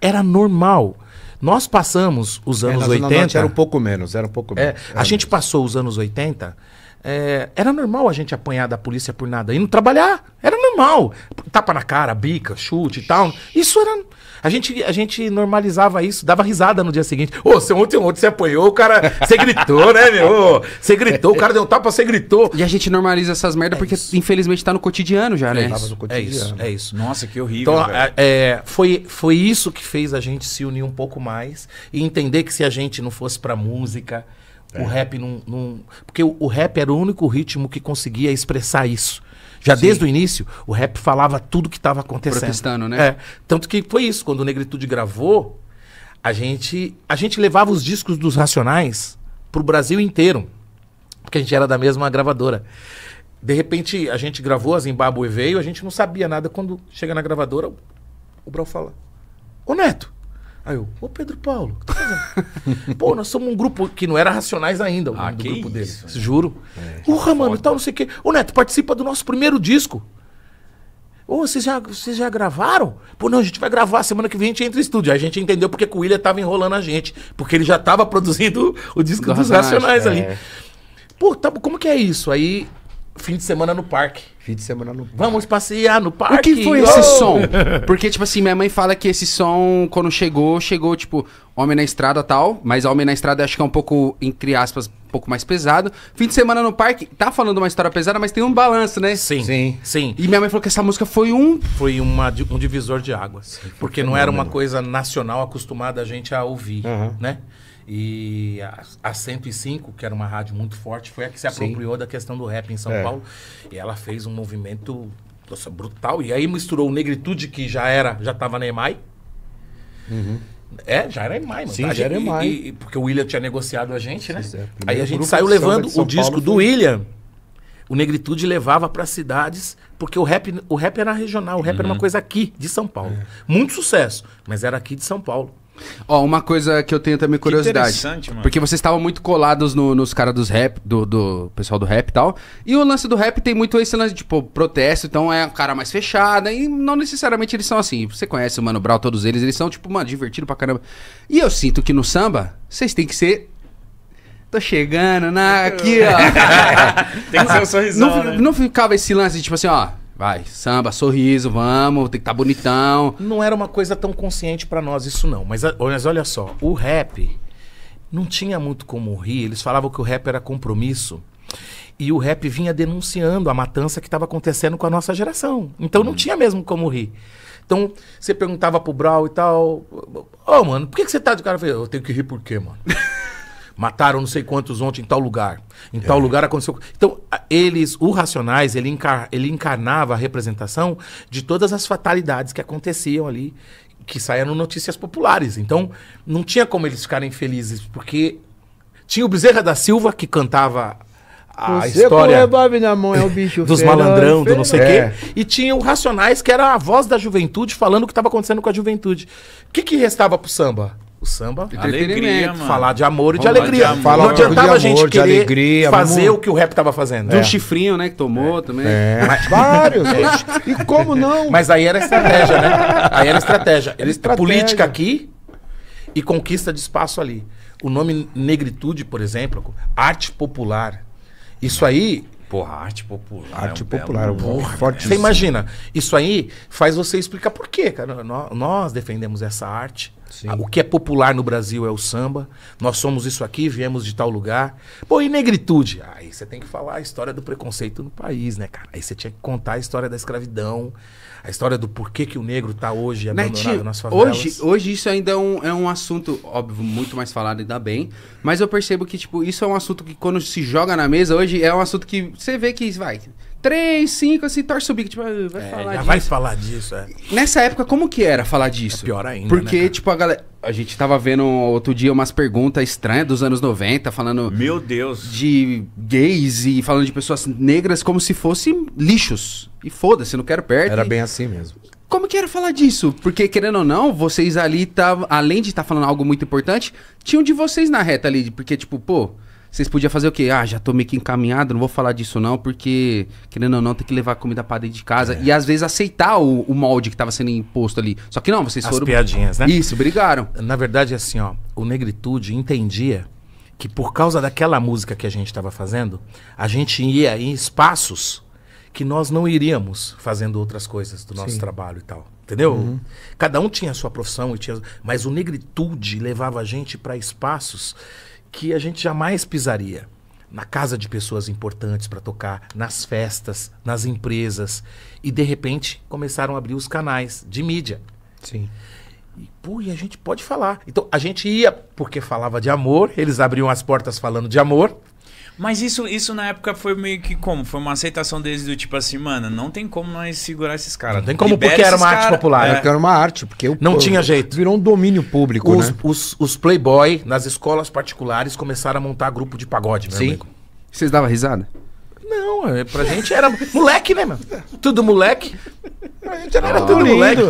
Era normal. Nós passamos os é, anos é, 80. Era um pouco menos, era um pouco é, menos. É, a gente passou os anos 80. É, era normal a gente apanhar da polícia por nada, e não trabalhar. Era normal. Tapa na cara, bica, chute e tal. Isso era. A gente, a gente normalizava isso, dava risada no dia seguinte. Ô, oh, ontem, ontem você apanhou, o cara. Você gritou, né, meu? Você gritou, o cara deu um tapa, você gritou. E a gente normaliza essas merdas é porque, isso. infelizmente, tá no cotidiano já, é né? Isso, é isso, é isso. É Nossa, que horrível. Então, é, é, foi, foi isso que fez a gente se unir um pouco mais e entender que se a gente não fosse pra música, o é. rap não. não porque o, o rap era o único ritmo que conseguia expressar isso. Já Sim. desde o início, o rap falava tudo que estava acontecendo. Protestando, né? É. Tanto que foi isso. Quando o Negritude gravou, a gente, a gente levava os discos dos Racionais pro Brasil inteiro. Porque a gente era da mesma gravadora. De repente, a gente gravou, a Zimbábue veio, a gente não sabia nada. Quando chega na gravadora, o Brau fala: Ô Neto, Aí eu, ô Pedro Paulo, o que tá fazendo? *laughs* Pô, nós somos um grupo que não era Racionais ainda, o ah, grupo dele. Juro. Né? É, Urra, mano, e tal, não sei o quê. Ô Neto, participa do nosso primeiro disco. Ô, vocês já, vocês já gravaram? Pô, não, a gente vai gravar, semana que vem a gente entra em estúdio. Aí a gente entendeu porque que o William tava enrolando a gente. Porque ele já tava produzindo o disco do dos Racionais, Racionais é. ali. Pô, tá, como que é isso? Aí Fim de semana no parque. Fim de semana no parque. Vamos passear no parque. O que foi oh! esse som? *laughs* Porque, tipo assim, minha mãe fala que esse som, quando chegou, chegou, tipo, Homem na Estrada tal, mas Homem na Estrada acho que é um pouco, entre aspas, um pouco mais pesado. Fim de semana no parque, tá falando uma história pesada, mas tem um balanço, né? Sim. Sim. Sim. E minha mãe falou que essa música foi um. Foi uma, um divisor de águas. porque não era uma coisa nacional acostumada a gente a ouvir, uhum. né? E a, a 105, que era uma rádio muito forte, foi a que se apropriou Sim. da questão do rap em São é. Paulo. E ela fez um movimento nossa, brutal. E aí misturou o Negritude, que já era, já estava na EMAI. Uhum. É, já era EMAI, mano. Sim, já era EMAI. E, e, porque o William tinha negociado a gente, né? Sim, é, Aí a gente saiu levando o disco foi... do William. O Negritude levava para cidades, porque o rap, o rap era regional, o rap uhum. era uma uhum. coisa aqui, de São Paulo. É. Muito sucesso, mas era aqui de São Paulo. Ó, uma coisa que eu tenho também curiosidade. Interessante, mano. Porque vocês estavam muito colados no, nos caras dos rap, do, do pessoal do rap e tal. E o lance do rap tem muito esse lance, de, tipo, protesto, então é um cara mais fechado. E não necessariamente eles são assim. Você conhece o Mano Brown, todos eles, eles são, tipo, mano, divertido pra caramba. E eu sinto que no samba, vocês têm que ser tô chegando na aqui, ó. *laughs* Tem que ser um sorrisão. Não, né? não ficava esse lance de tipo assim, ó. Vai, samba, sorriso, vamos, tem que estar tá bonitão. Não era uma coisa tão consciente para nós isso não, mas, mas olha só, o rap não tinha muito como rir, eles falavam que o rap era compromisso. E o rap vinha denunciando a matança que estava acontecendo com a nossa geração. Então não hum. tinha mesmo como rir. Então, você perguntava pro Brau e tal, ô, oh, mano, por que, que você tá de cara? Eu falei, eu tenho que rir por quê, mano? *laughs* Mataram não sei quantos ontem em tal lugar. Em é. tal lugar aconteceu. Então, eles, o Racionais, ele, encar, ele encarnava a representação de todas as fatalidades que aconteciam ali, que saíam no notícias populares. Então, não tinha como eles ficarem felizes, porque tinha o Bezerra da Silva, que cantava a Você história. Com o na mão é o bicho dos é malandrão, do não sei o é. quê. E tinha o Racionais, que era a voz da juventude falando o que estava acontecendo com a juventude. O que, que restava pro samba? O samba, alegria, falar de amor e de falar alegria. De amor, não adiantava a gente querer alegria, fazer o que o rap tava fazendo. De um é. chifrinho, né, que tomou é. também. É. *laughs* Mas, vários. *laughs* É. e como não? Mas aí era estratégia, né? Aí era estratégia. Era estratégia. Política aqui e conquista de espaço ali. O nome negritude, por exemplo, arte popular. Isso aí Porra, arte popular. É arte é um popular, belo, porra, forte. Né? Você imagina, isso aí faz você explicar por quê, cara. Nós, defendemos essa arte. Sim. O que é popular no Brasil é o samba. Nós somos isso aqui, viemos de tal lugar. Pô, e negritude? Aí você tem que falar a história do preconceito no país, né, cara? Aí você tinha que contar a história da escravidão, a história do porquê que o negro tá hoje né, abandonado Netinho, nas favelas. Hoje, hoje isso ainda é um, é um assunto, óbvio, muito mais falado, ainda bem. Mas eu percebo que, tipo, isso é um assunto que quando se joga na mesa hoje, é um assunto que você vê que, vai... 3, 5, assim, torce o bico. Tipo, ah, vai é, falar disso. vai falar disso, é. Nessa época, como que era falar disso? É pior ainda. Porque, né, tipo, a galera. A gente tava vendo outro dia umas perguntas estranhas dos anos 90, falando. Meu Deus! De gays e falando de pessoas negras como se fossem lixos. E foda-se, não quero perto. Era bem assim mesmo. Como que era falar disso? Porque, querendo ou não, vocês ali, tavam, além de estar tá falando algo muito importante, tinham de vocês na reta ali. Porque, tipo, pô, vocês podiam fazer o quê? Ah, já tô meio que encaminhado, não vou falar disso não, porque, querendo ou não, tem que levar comida para dentro de casa. É. E às vezes aceitar o, o, molde que tava sendo imposto ali. Só que não, vocês As foram. piadinhas, né? Isso, brigaram. Na verdade, é assim, ó, o Negritude entendia que por causa daquela música que a gente estava fazendo, a gente ia em espaços que nós não iríamos fazendo outras coisas do nosso Sim. trabalho e tal. Entendeu? Uhum. Cada um tinha a sua profissão, tinha... mas o negritude levava a gente para espaços que a gente jamais pisaria. Na casa de pessoas importantes para tocar, nas festas, nas empresas. E de repente começaram a abrir os canais de mídia. Sim. E, pô, e a gente pode falar. Então a gente ia porque falava de amor, eles abriam as portas falando de amor. Mas isso, isso na época foi meio que como? Foi uma aceitação deles do tipo assim, mano, não tem como nós segurar esses caras. Não tem como, porque era uma arte popular. É. é. Porque era uma arte, porque o Não tinha jeito. Virou um domínio público, os, né? Os, os playboy, nas escolas particulares, começaram a montar grupo de pagode, meu Sim. amigo. Vocês davam risada? Não, é, pra gente era moleque, né, mano? Tudo moleque. Pra gente era, ah. tudo lindo. moleque. É,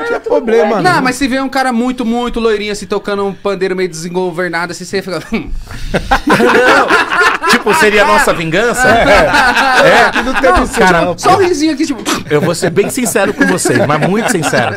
não tinha problema, moleque. Né? não. mas se vê um cara muito, muito loirinho, assim, tocando um pandeiro meio desengovernado, assim, você fica... Hum. não, tipo, seria a nossa vingança? É, é. é. Tudo não, cara, só um risinho aqui, tipo... Hum. Eu vou ser bem sincero com vocês, mas muito sincero.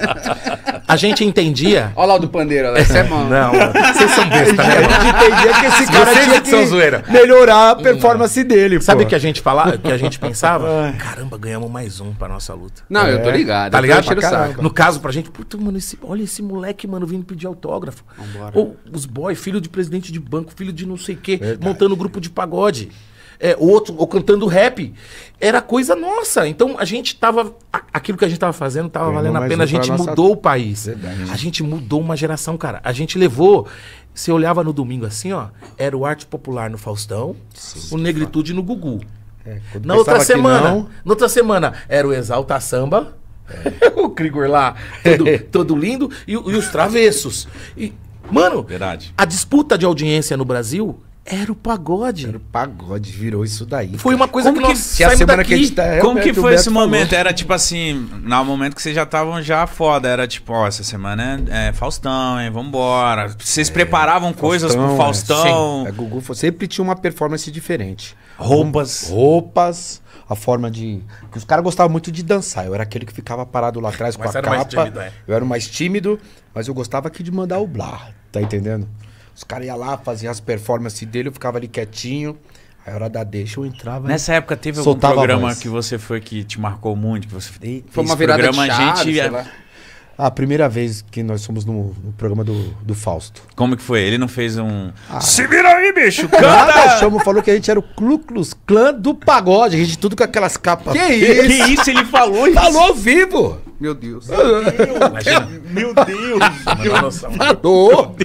A gente entendia... Olha lá o do pandeiro, Alex, é mão. Não, vocês são bestas. né? A gente entendia que esse cara tinha é que, que melhorar a performance dele, Sabe que a gente gente falava, que a gente pensava, *laughs* caramba, ganhamos mais um pra nossa luta. Não, é. Tá eu tô ligado. Tá ligado? saco. No caso, pra gente, puta, mano, esse, olha esse moleque, mano, vindo pedir autógrafo. Vambora. Ou os boys filho de presidente de banco, filho de não sei o quê, Verdade. montando grupo de pagode. É, outro, ou cantando rap. Era coisa nossa. Então a gente tava. Aquilo que a gente tava fazendo tava valendo a pena. Um a gente mudou nossa... o país. Verdade. A gente mudou uma geração, cara. A gente levou você olhava no domingo assim, ó, era o Arte Popular no Faustão, Sim, o Negritude no Gugu. É, na outra semana, não... na outra semana era o Exalta Samba, é. *laughs* o Krigor lá, todo, *laughs* todo lindo, e, e, os travessos. E, mano, Verdade. a disputa de audiência no Brasil era o pagode. Era o pagode, virou isso daí. Foi uma coisa como que, que nós saímos semana daqui. Que a gente tá, é, como que foi esse falou. momento? Era tipo assim, no momento que vocês já estavam já foda, era tipo, ó, essa semana é, é Faustão, hein, vambora. Vocês é, preparavam Faustão, coisas pro Faustão. É, a é, Gugu sempre tinha uma performance diferente. Roupas. Roupas a forma de. Porque os caras gostavam muito de dançar. Eu era aquele que ficava parado lá atrás com a capa. Tímido, é. Eu era mais tímido, mas eu gostava aqui de mandar o blá, tá entendendo? Os caras iam lá, faziam as performances dele, eu ficava ali quietinho. Aí a hora da deixa eu entrava. Nessa e... época teve algum programa que você foi que te marcou muito? Que você... Foi uma virada programa, de chave, a gente... A primeira vez que nós fomos no, no, programa do, do Fausto. Como que foi? Ele não fez um. Ah, Se vira aí, bicho! Cara! Chamo falou que a gente era o Cluclus Clã do pagode. A gente tudo com aquelas capas. Que isso? Que isso? Ele falou isso? Falou ao vivo! Meu Deus. Meu Deus. Falou.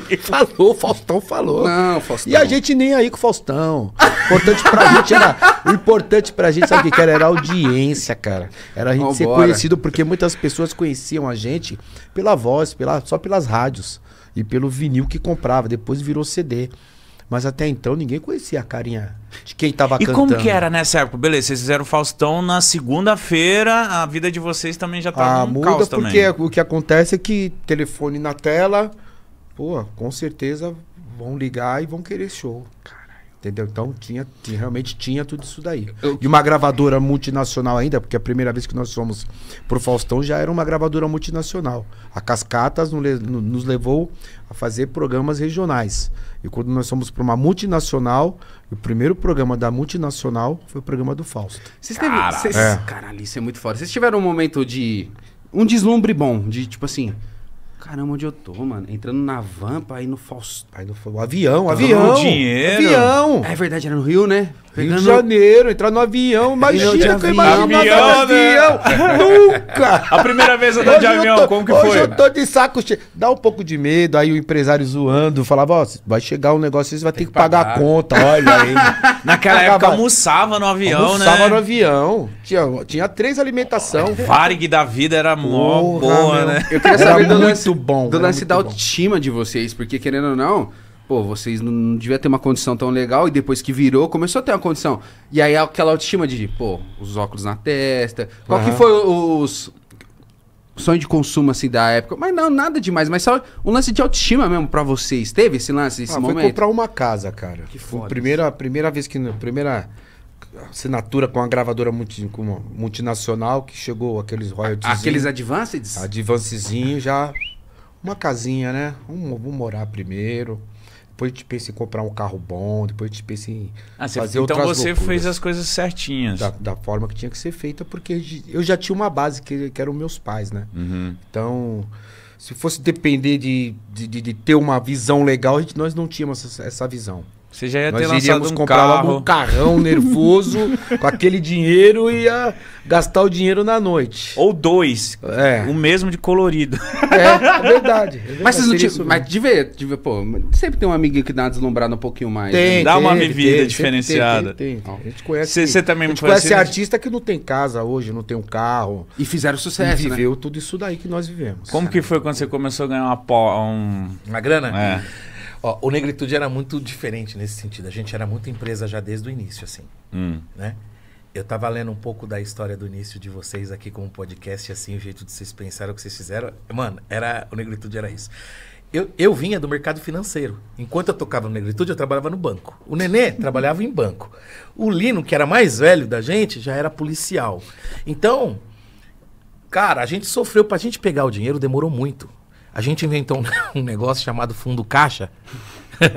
Falou, Faustão falou. Não, Faustão. E a gente nem aí com o Faustão. O importante pra gente era. O importante pra gente, sabe o que era? Era audiência, cara. Era a gente Vambora. ser conhecido, porque muitas pessoas conheciam a gente pela voz, pela, só pelas rádios e pelo vinil que comprava. Depois virou CD. Mas até então ninguém conhecia a carinha de quem tava e cantando. E como que era nessa época? Beleza, vocês fizeram Faustão na segunda-feira, a vida de vocês também já tava tá ah, muda caos porque também. o que acontece é que telefone na tela, pô, com certeza vão ligar e vão querer show. Cara. Entendeu? Então tinha, tinha, realmente tinha tudo isso daí. E uma gravadora multinacional ainda, porque a primeira vez que nós fomos pro Faustão já era uma gravadora multinacional. A Cascatas nos levou a fazer programas regionais. E quando nós fomos para uma multinacional, o primeiro programa da multinacional foi o programa do Fausto. Vocês teve, cês... é. Caralho, isso é muito foda. Vocês tiveram um momento de. um deslumbre bom, de tipo assim Caramba, onde eu tô, mano? Entrando na van pra ir no Faustão. Avião, tá avião! Dinheiro. Avião! É verdade, era no Rio, né? Pegando... Rio de Janeiro, entrar no avião. Imagina que eu imagino avião, né? avião. Nunca! A primeira vez eu tô de avião, tô, como que hoje foi? Hoje eu tô de saco cheio. Dá um pouco de medo, aí o empresário zoando, falava, ó, oh, vai chegar um negócio, você vai Tem ter que, que pagar. pagar. a conta, olha aí. Né? *laughs* Naquela época almoçava no avião, almoçava né? Almoçava no avião. Tinha, tinha três alimentação. Varig da vida era mó boa, meu. né? Eu queria saber do lance, bom, do lance da autoestima de vocês, porque querendo ou não pô, vocês não, não devia ter uma condição tão legal e depois que virou, começou a ter uma condição. E aí aquela autoestima de, pô, os óculos na testa. Qual uhum. que foi os sonho de consumo assim da época? Mas não, nada demais, mas só um lance de autoestima mesmo para vocês. Teve esse lance, esse ah, momento? Foi comprar uma casa, cara. Que foda. Primeira, primeira vez que primeira assinatura com uma gravadora multi, com uma multinacional que chegou aqueles royalties. Aqueles advances? Advancezinho já uma casinha, né? Vamos, vamos morar primeiro. Depois a gente pensa em comprar um carro bom, depois a gente pensa em ah, fazer então outras Então você fez as coisas certinhas. Da, da, forma que tinha que ser feita, porque eu já tinha uma base que, que eram meus pais, né? Uhum. Então, se fosse depender de de, de, de, ter uma visão legal, gente, nós não tínhamos essa, essa visão. Você já ia Nós ter lançado um comprar carro. um carrão nervoso *laughs* com aquele dinheiro e ia gastar o dinheiro na noite. Ou dois. É. O mesmo de colorido. *laughs* É, é verdade. É verdade. Mas vocês não tinham. Mas de ver, de ver, pô, sempre tem um amiguinho que dá uma deslumbrada um pouquinho mais. Tem, né? Dá tem, uma bebida tem, diferenciada. Tem, tem, tem, tem. A gente conhece. Você também me conhece. conhece artista que não tem casa hoje, não tem um carro. E fizeram sucesso. E né? viveu né? tudo isso daí que nós vivemos. Como que foi quando você começou a ganhar uma, um... uma grana? É. Ó, o Negritude era muito diferente nesse sentido. A gente era muito empresa já desde o início, assim. Hum. Né? Eu tava lendo um pouco da história do início de vocês aqui com o podcast, assim, o jeito de vocês pensaram, o que vocês fizeram. Mano, era, o Negritude era isso. Eu, eu vinha do mercado financeiro. Enquanto eu tocava no Negritude, eu trabalhava no banco. O Nenê *laughs* trabalhava em banco. O Lino, que era mais velho da gente, já era policial. Então, cara, a gente sofreu. Pra gente pegar o dinheiro, demorou muito a gente inventou um, *laughs* um negócio chamado fundo caixa. *laughs*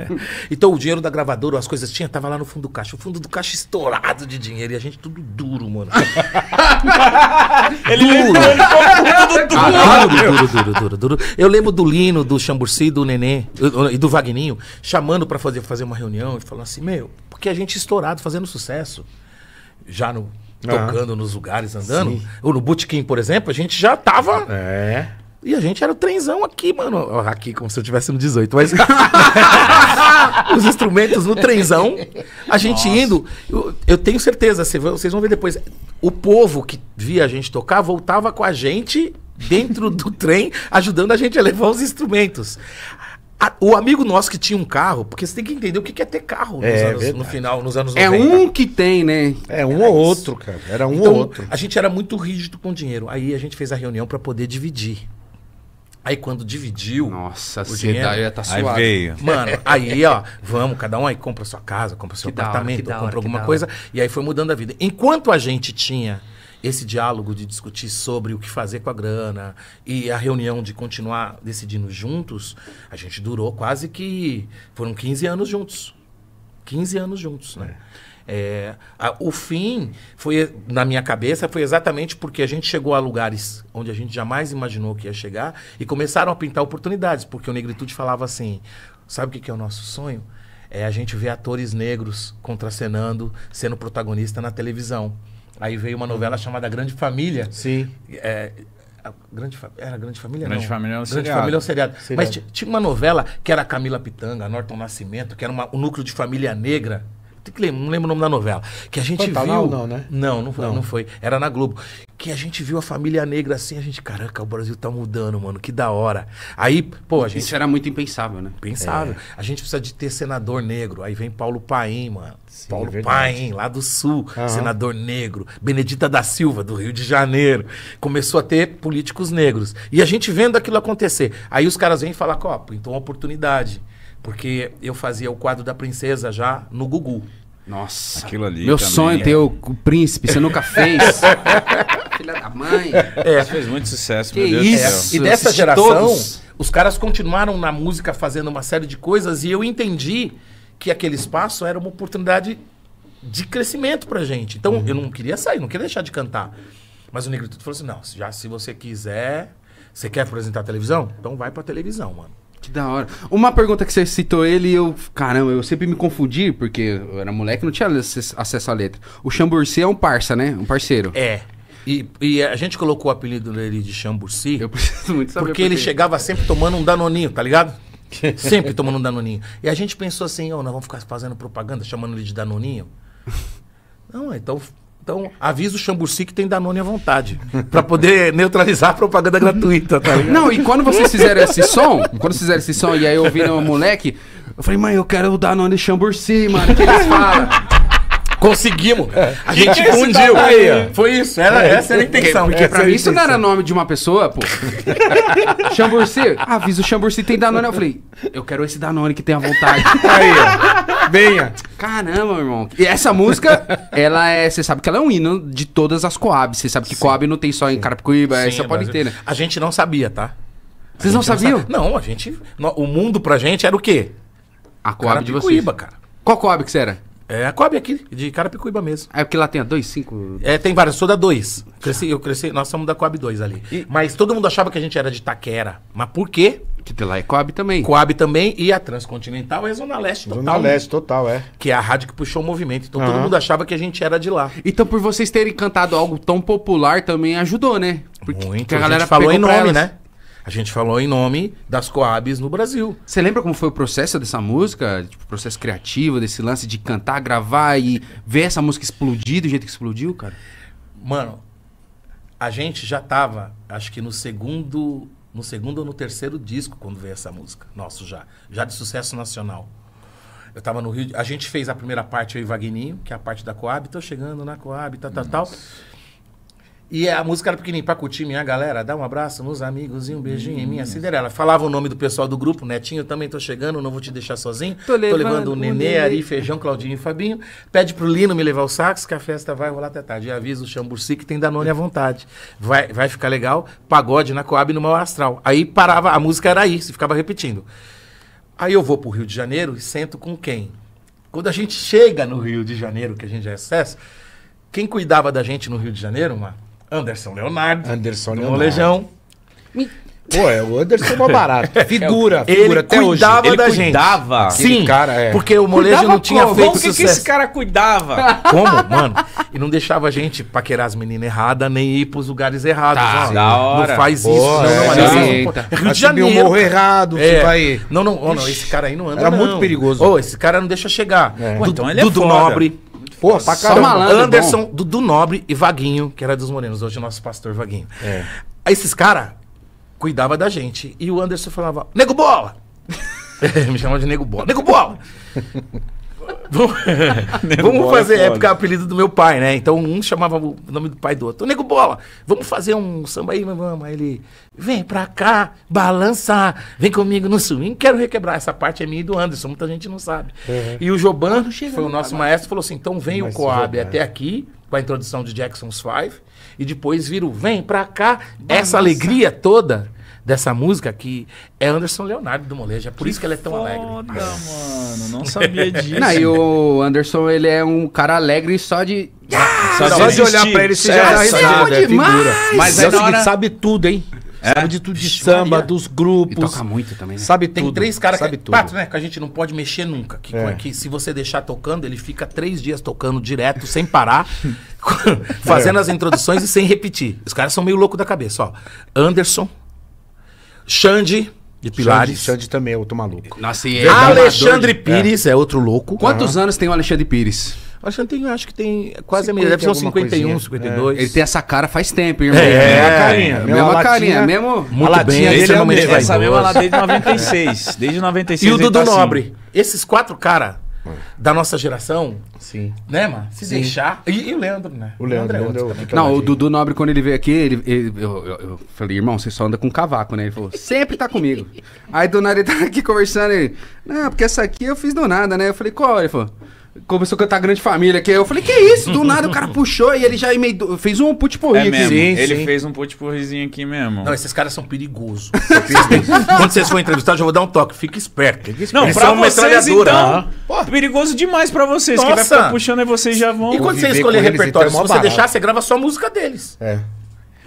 então o dinheiro da gravadora, as coisas tinha, tava lá no fundo do caixa. O fundo do caixa estourado de dinheiro e a gente tudo duro, mano. *laughs* ele duro. Lembrou, ele ah, duro. Ah, duro, duro, duro, duro, Eu lembro do Lino, do Chamburci, do Nenê e do Vagninho chamando para fazer, fazer uma reunião e falando assim: Meu, porque a gente estourado, fazendo sucesso. Já no. Ah. Tocando ah. nos lugares, andando. Sim. Ou no Butiquim, por exemplo, a gente já tava. É. E a gente era o trenzão aqui, mano. Aqui, como se eu tivesse no 18, mas. *laughs* Os instrumentos no trenzão. A gente Nossa. indo. Eu, eu, tenho certeza, vocês vão ver depois. O povo que via a gente tocar voltava com a gente dentro do trem, ajudando a gente a levar os instrumentos. A, o amigo nosso que tinha um carro, porque você tem que entender o que é ter carro é, anos, no final, nos anos é 90. É um que tem, né? É um era ou isso. outro, cara. Era um então, ou outro. A gente era muito rígido com dinheiro. Aí a gente fez a reunião para poder dividir. Aí quando dividiu, Nossa, o dinheiro ia tá suado. Aí veio. *laughs* Mano, aí ó, vamos, cada um aí compra sua casa, compra seu que apartamento, hora, compra alguma coisa, e aí foi mudando a vida. Enquanto a gente tinha esse diálogo de discutir sobre o que fazer com a grana e a reunião de continuar decidindo juntos, a gente durou quase que foram 15 anos juntos. 15 anos juntos, né? É, a, o fim foi na minha cabeça foi exatamente porque a gente chegou a lugares onde a gente jamais imaginou que ia chegar e começaram a pintar oportunidades, porque o Negritude falava assim: sabe o que é o nosso sonho? É a gente ver atores negros contracenando, sendo protagonista na televisão. Aí veio uma novela uhum. chamada Grande Família. Sim. É, a grande era a Grande Família Grande não. Família é um Grande seriado. Família é um seriado. seriado. Mas tinha uma novela que era Camila Pitanga, Norton Nascimento, que era uma, um núcleo de família negra não lembro o nome da novela. Que a gente Pantanal, viu. Não, né? Não, não foi, não. não foi. Era na Globo. Que a gente viu a família negra assim, a gente, caraca, o Brasil tá mudando, mano, que da hora. Aí, pô, a gente. Isso era muito impensável, né? pensável É. A gente precisa de ter senador negro. Aí vem Paulo Paim, mano. Sim, Paulo é Paim, lá do Sul, uhum. senador negro. Benedita da Silva, do Rio de Janeiro. Começou a ter políticos negros. E a gente vendo aquilo acontecer. Aí os caras vêm falar, copo então uma oportunidade. Porque eu fazia o quadro da princesa já no Gugu. Nossa, aquilo ali. Meu também. sonho é ter o, é. o príncipe, você nunca fez. *laughs* Filha da mãe. É. é. fez muito sucesso, que meu Deus isso? do céu. E dessa geração, todos. os caras continuaram na música fazendo uma série de coisas e eu entendi que aquele espaço era uma oportunidade de crescimento pra gente. Então uhum. eu não queria sair, não queria deixar de cantar. Mas o Negrito falou assim: não, já se você quiser, você quer apresentar a televisão? Então vai pra televisão, mano. Que da hora. Uma pergunta que você citou ele, eu. Caramba, eu sempre me confundi, porque eu era moleque não tinha acesso à letra. O Chamburci é um parça, né? Um parceiro. É. E, e, a gente colocou o apelido dele de Chamburci. Eu preciso muito saber. Porque por ele chegava sempre tomando um danoninho, tá ligado? *laughs* sempre tomando um danoninho. E a gente pensou assim, ó, oh, nós vamos ficar fazendo propaganda, chamando ele de danoninho. Não, então então, avisa o Chamburci que tem Danone à vontade, para poder neutralizar a propaganda gratuita, tá ligado? Não, e quando vocês fizeram esse som, quando vocês fizeram esse som e aí eu vi o moleque, eu falei, mãe, eu quero o Danone Chamburci, mano, que eles falam. Conseguimos. É. A que gente é fundiu. Aí, Foi isso. Era, é. Essa era a intenção. Porque, porque pra mim isso não era nome de uma pessoa, pô. Chamburci, *laughs* avisa o Chamburci tem Danone. Eu falei, eu quero esse Danone que tem a vontade. Aí, venha. Caramba, meu irmão. E essa música, ela é. Você sabe que ela é um hino de todas as Coab. Você sabe que Sim. Coab não tem só em Carapicuíba, Sim, é São Paulo inteira. A gente não sabia, tá? Vocês não sabiam? Não, não, a gente. o mundo pra gente era o quê? A Coab Carapicuíba, de vocês. cara. Qual Coab que você era? É a Coab aqui, de Carapicuíba mesmo. É porque lá tem a 2, 5? É, tem várias, sou da 2. Cresci, eu cresci, nós somos da Coab 2 ali. E... Mas todo mundo achava que a gente era de Taquera. Mas por quê? Que lá é Coab também. Coab também e a Transcontinental é Zona Leste total. Zona né? Leste total, é. Que é a rádio que puxou o movimento. Então uhum. todo mundo achava que a gente era de lá. Então por vocês terem cantado algo tão popular também ajudou, né? Porque Muito. a, a galera falou em nome, né? A gente falou em nome das Coabs no Brasil. Você lembra como foi o processo dessa música? Tipo, processo criativo, desse lance de cantar, gravar e ver essa música explodir do jeito que explodiu, cara? Mano, a gente já tava, acho que no segundo, no segundo ou no terceiro disco quando veio essa música. Nosso já, já de sucesso nacional. Eu tava no Rio, a gente fez a primeira parte eu e Vagninho, que é a parte da Coab, tô chegando na Coab, tal, tal, tal. E a música era pequenininha, pra curtir minha galera, dá um abraço nos amigos e um beijinho hum. em minha Cinderela. Falava o nome do pessoal do grupo, Netinho, também tô chegando, não vou te deixar sozinho. Tô levando, tô levando o Nenê, aí Ari, Feijão, Claudinho e Fabinho. Pede pro Lino me levar o sax, que a festa vai rolar até tarde. E avisa o Chamburci que tem Danone à vontade. Vai, vai ficar legal, pagode na Coab no Mau Astral. Aí parava, a música era isso, ficava repetindo. Aí eu vou pro Rio de Janeiro e sento com quem? Quando a gente chega no Rio de Janeiro, que a gente já é sucesso, quem cuidava da gente no Rio de Janeiro, Marcos? Anderson Leonardo. Anderson Leonardo. Molejão. Pô, é o Anderson é barato. *laughs* É, figura, ele figura até hoje. Ele cuidava da gente. Sim, cara, é. porque o Molejo cuidava não tinha como? feito como que, que esse cara cuidava? *laughs* Como, mano? E não deixava a gente paquerar as meninas erradas, nem ir pros lugares errados. Tá, ó, da hora. Não faz Pô, isso. não, é, não, não, é, não, tá. é Rio de Janeiro. morro errado, é. vai... Não, não, oh, não, esse cara aí não anda, Era não. muito perigoso. Oh, esse cara não deixa chegar. É. então ele é Dudu foda. Nobre. Porra, pra caramba. Malandro, Anderson, bom. Dudu Nobre e Vaguinho, que era dos Morenos, hoje é nosso pastor Vaguinho. É. Esses caras cuidavam da gente. E o Anderson falava, nego bola! *laughs* me chamava de nego bola. *laughs* Nego bola! vamos *laughs* é, fazer, é porque é o apelido do meu pai, né? Então um chamava o nome do pai do outro. nego bola, vamos fazer um samba aí, Aí ele, vem pra cá, balança, vem comigo no swing, quero requebrar. Essa parte é minha e do Anderson, muita gente não sabe. Uhum. E o Joban, que foi o nosso maestro, falou assim: então vem Mas o Coab até aqui, com a introdução de Jackson's Five, e depois vira o vem pra cá. Balança. Essa alegria toda dessa música que é Anderson Leonardo do Molejo. É por que isso que ela é tão foda, alegre. mano. Não sabia *laughs* disso. Não, e o Anderson, ele é um cara alegre só de. Yeah! Só, só de olhar pra ele, você é, já dá risada. É demais. Mas é o seguinte, hora... sabe tudo, hein? É? Sabe de tudo de samba, Maria. dos grupos. E toca muito também, né? Sabe Tem tudo, três caras que, quatro, né, que a gente não pode mexer nunca. Que, é. que, se você deixar tocando, ele fica três dias tocando direto, sem parar, *laughs* fazendo é. as introduções e sem repetir. Os caras são meio louco da cabeça, ó. Anderson, Xande, de Pilares. Xande, Xande também é outro maluco. Nossa, e é Alexandre Pires é. é outro louco. Quantos uhum. anos tem o Alexandre Pires? O Alexandre tem, acho que tem quase a Deve ser uns 51, coisinha. 52. É. Ele tem essa cara faz tempo, é, irmão. É, é, é mesma carinha. Mesma, carinha, mesmo. Muito bem, Ele é, vai. mesmo, essa mesma lá *laughs* desde 96. Desde 96. E o Dudu tá assim. Nobre. Assim. Esses quatro caras é. da nossa geração. Sim. Né, mano? Se Sim. deixar. E, e, o Leandro, né? O Leandro, é Leandro, é outro. Não, o Dudu Nobre, quando ele veio aqui, ele, ele eu, eu, eu, falei, irmão, você só anda com cavaco, né? Ele falou, sempre tá comigo. *laughs* Aí do nada ele tá aqui conversando, ele, não, porque essa aqui eu fiz do nada, né? Eu falei, qual? Ele falou, começou a cantar Grande Família, que eu falei, que isso? Do nada o cara *laughs* puxou e ele já emendou, fez um put porri é mesmo, sim, ele sim. fez um put porrizinho aqui mesmo. Não, esses caras são perigosos. *laughs* Quando vocês forem entrevistar, já vou dar um toque. Fica esperto. esperto. Não, Eles pra são é vocês, então, ah. perigoso demais pra vocês, Nossa. que vai ficar puxando e é vocês já vão... E quando você escolher então, é repertório, se você deixar, você grava só a música deles. É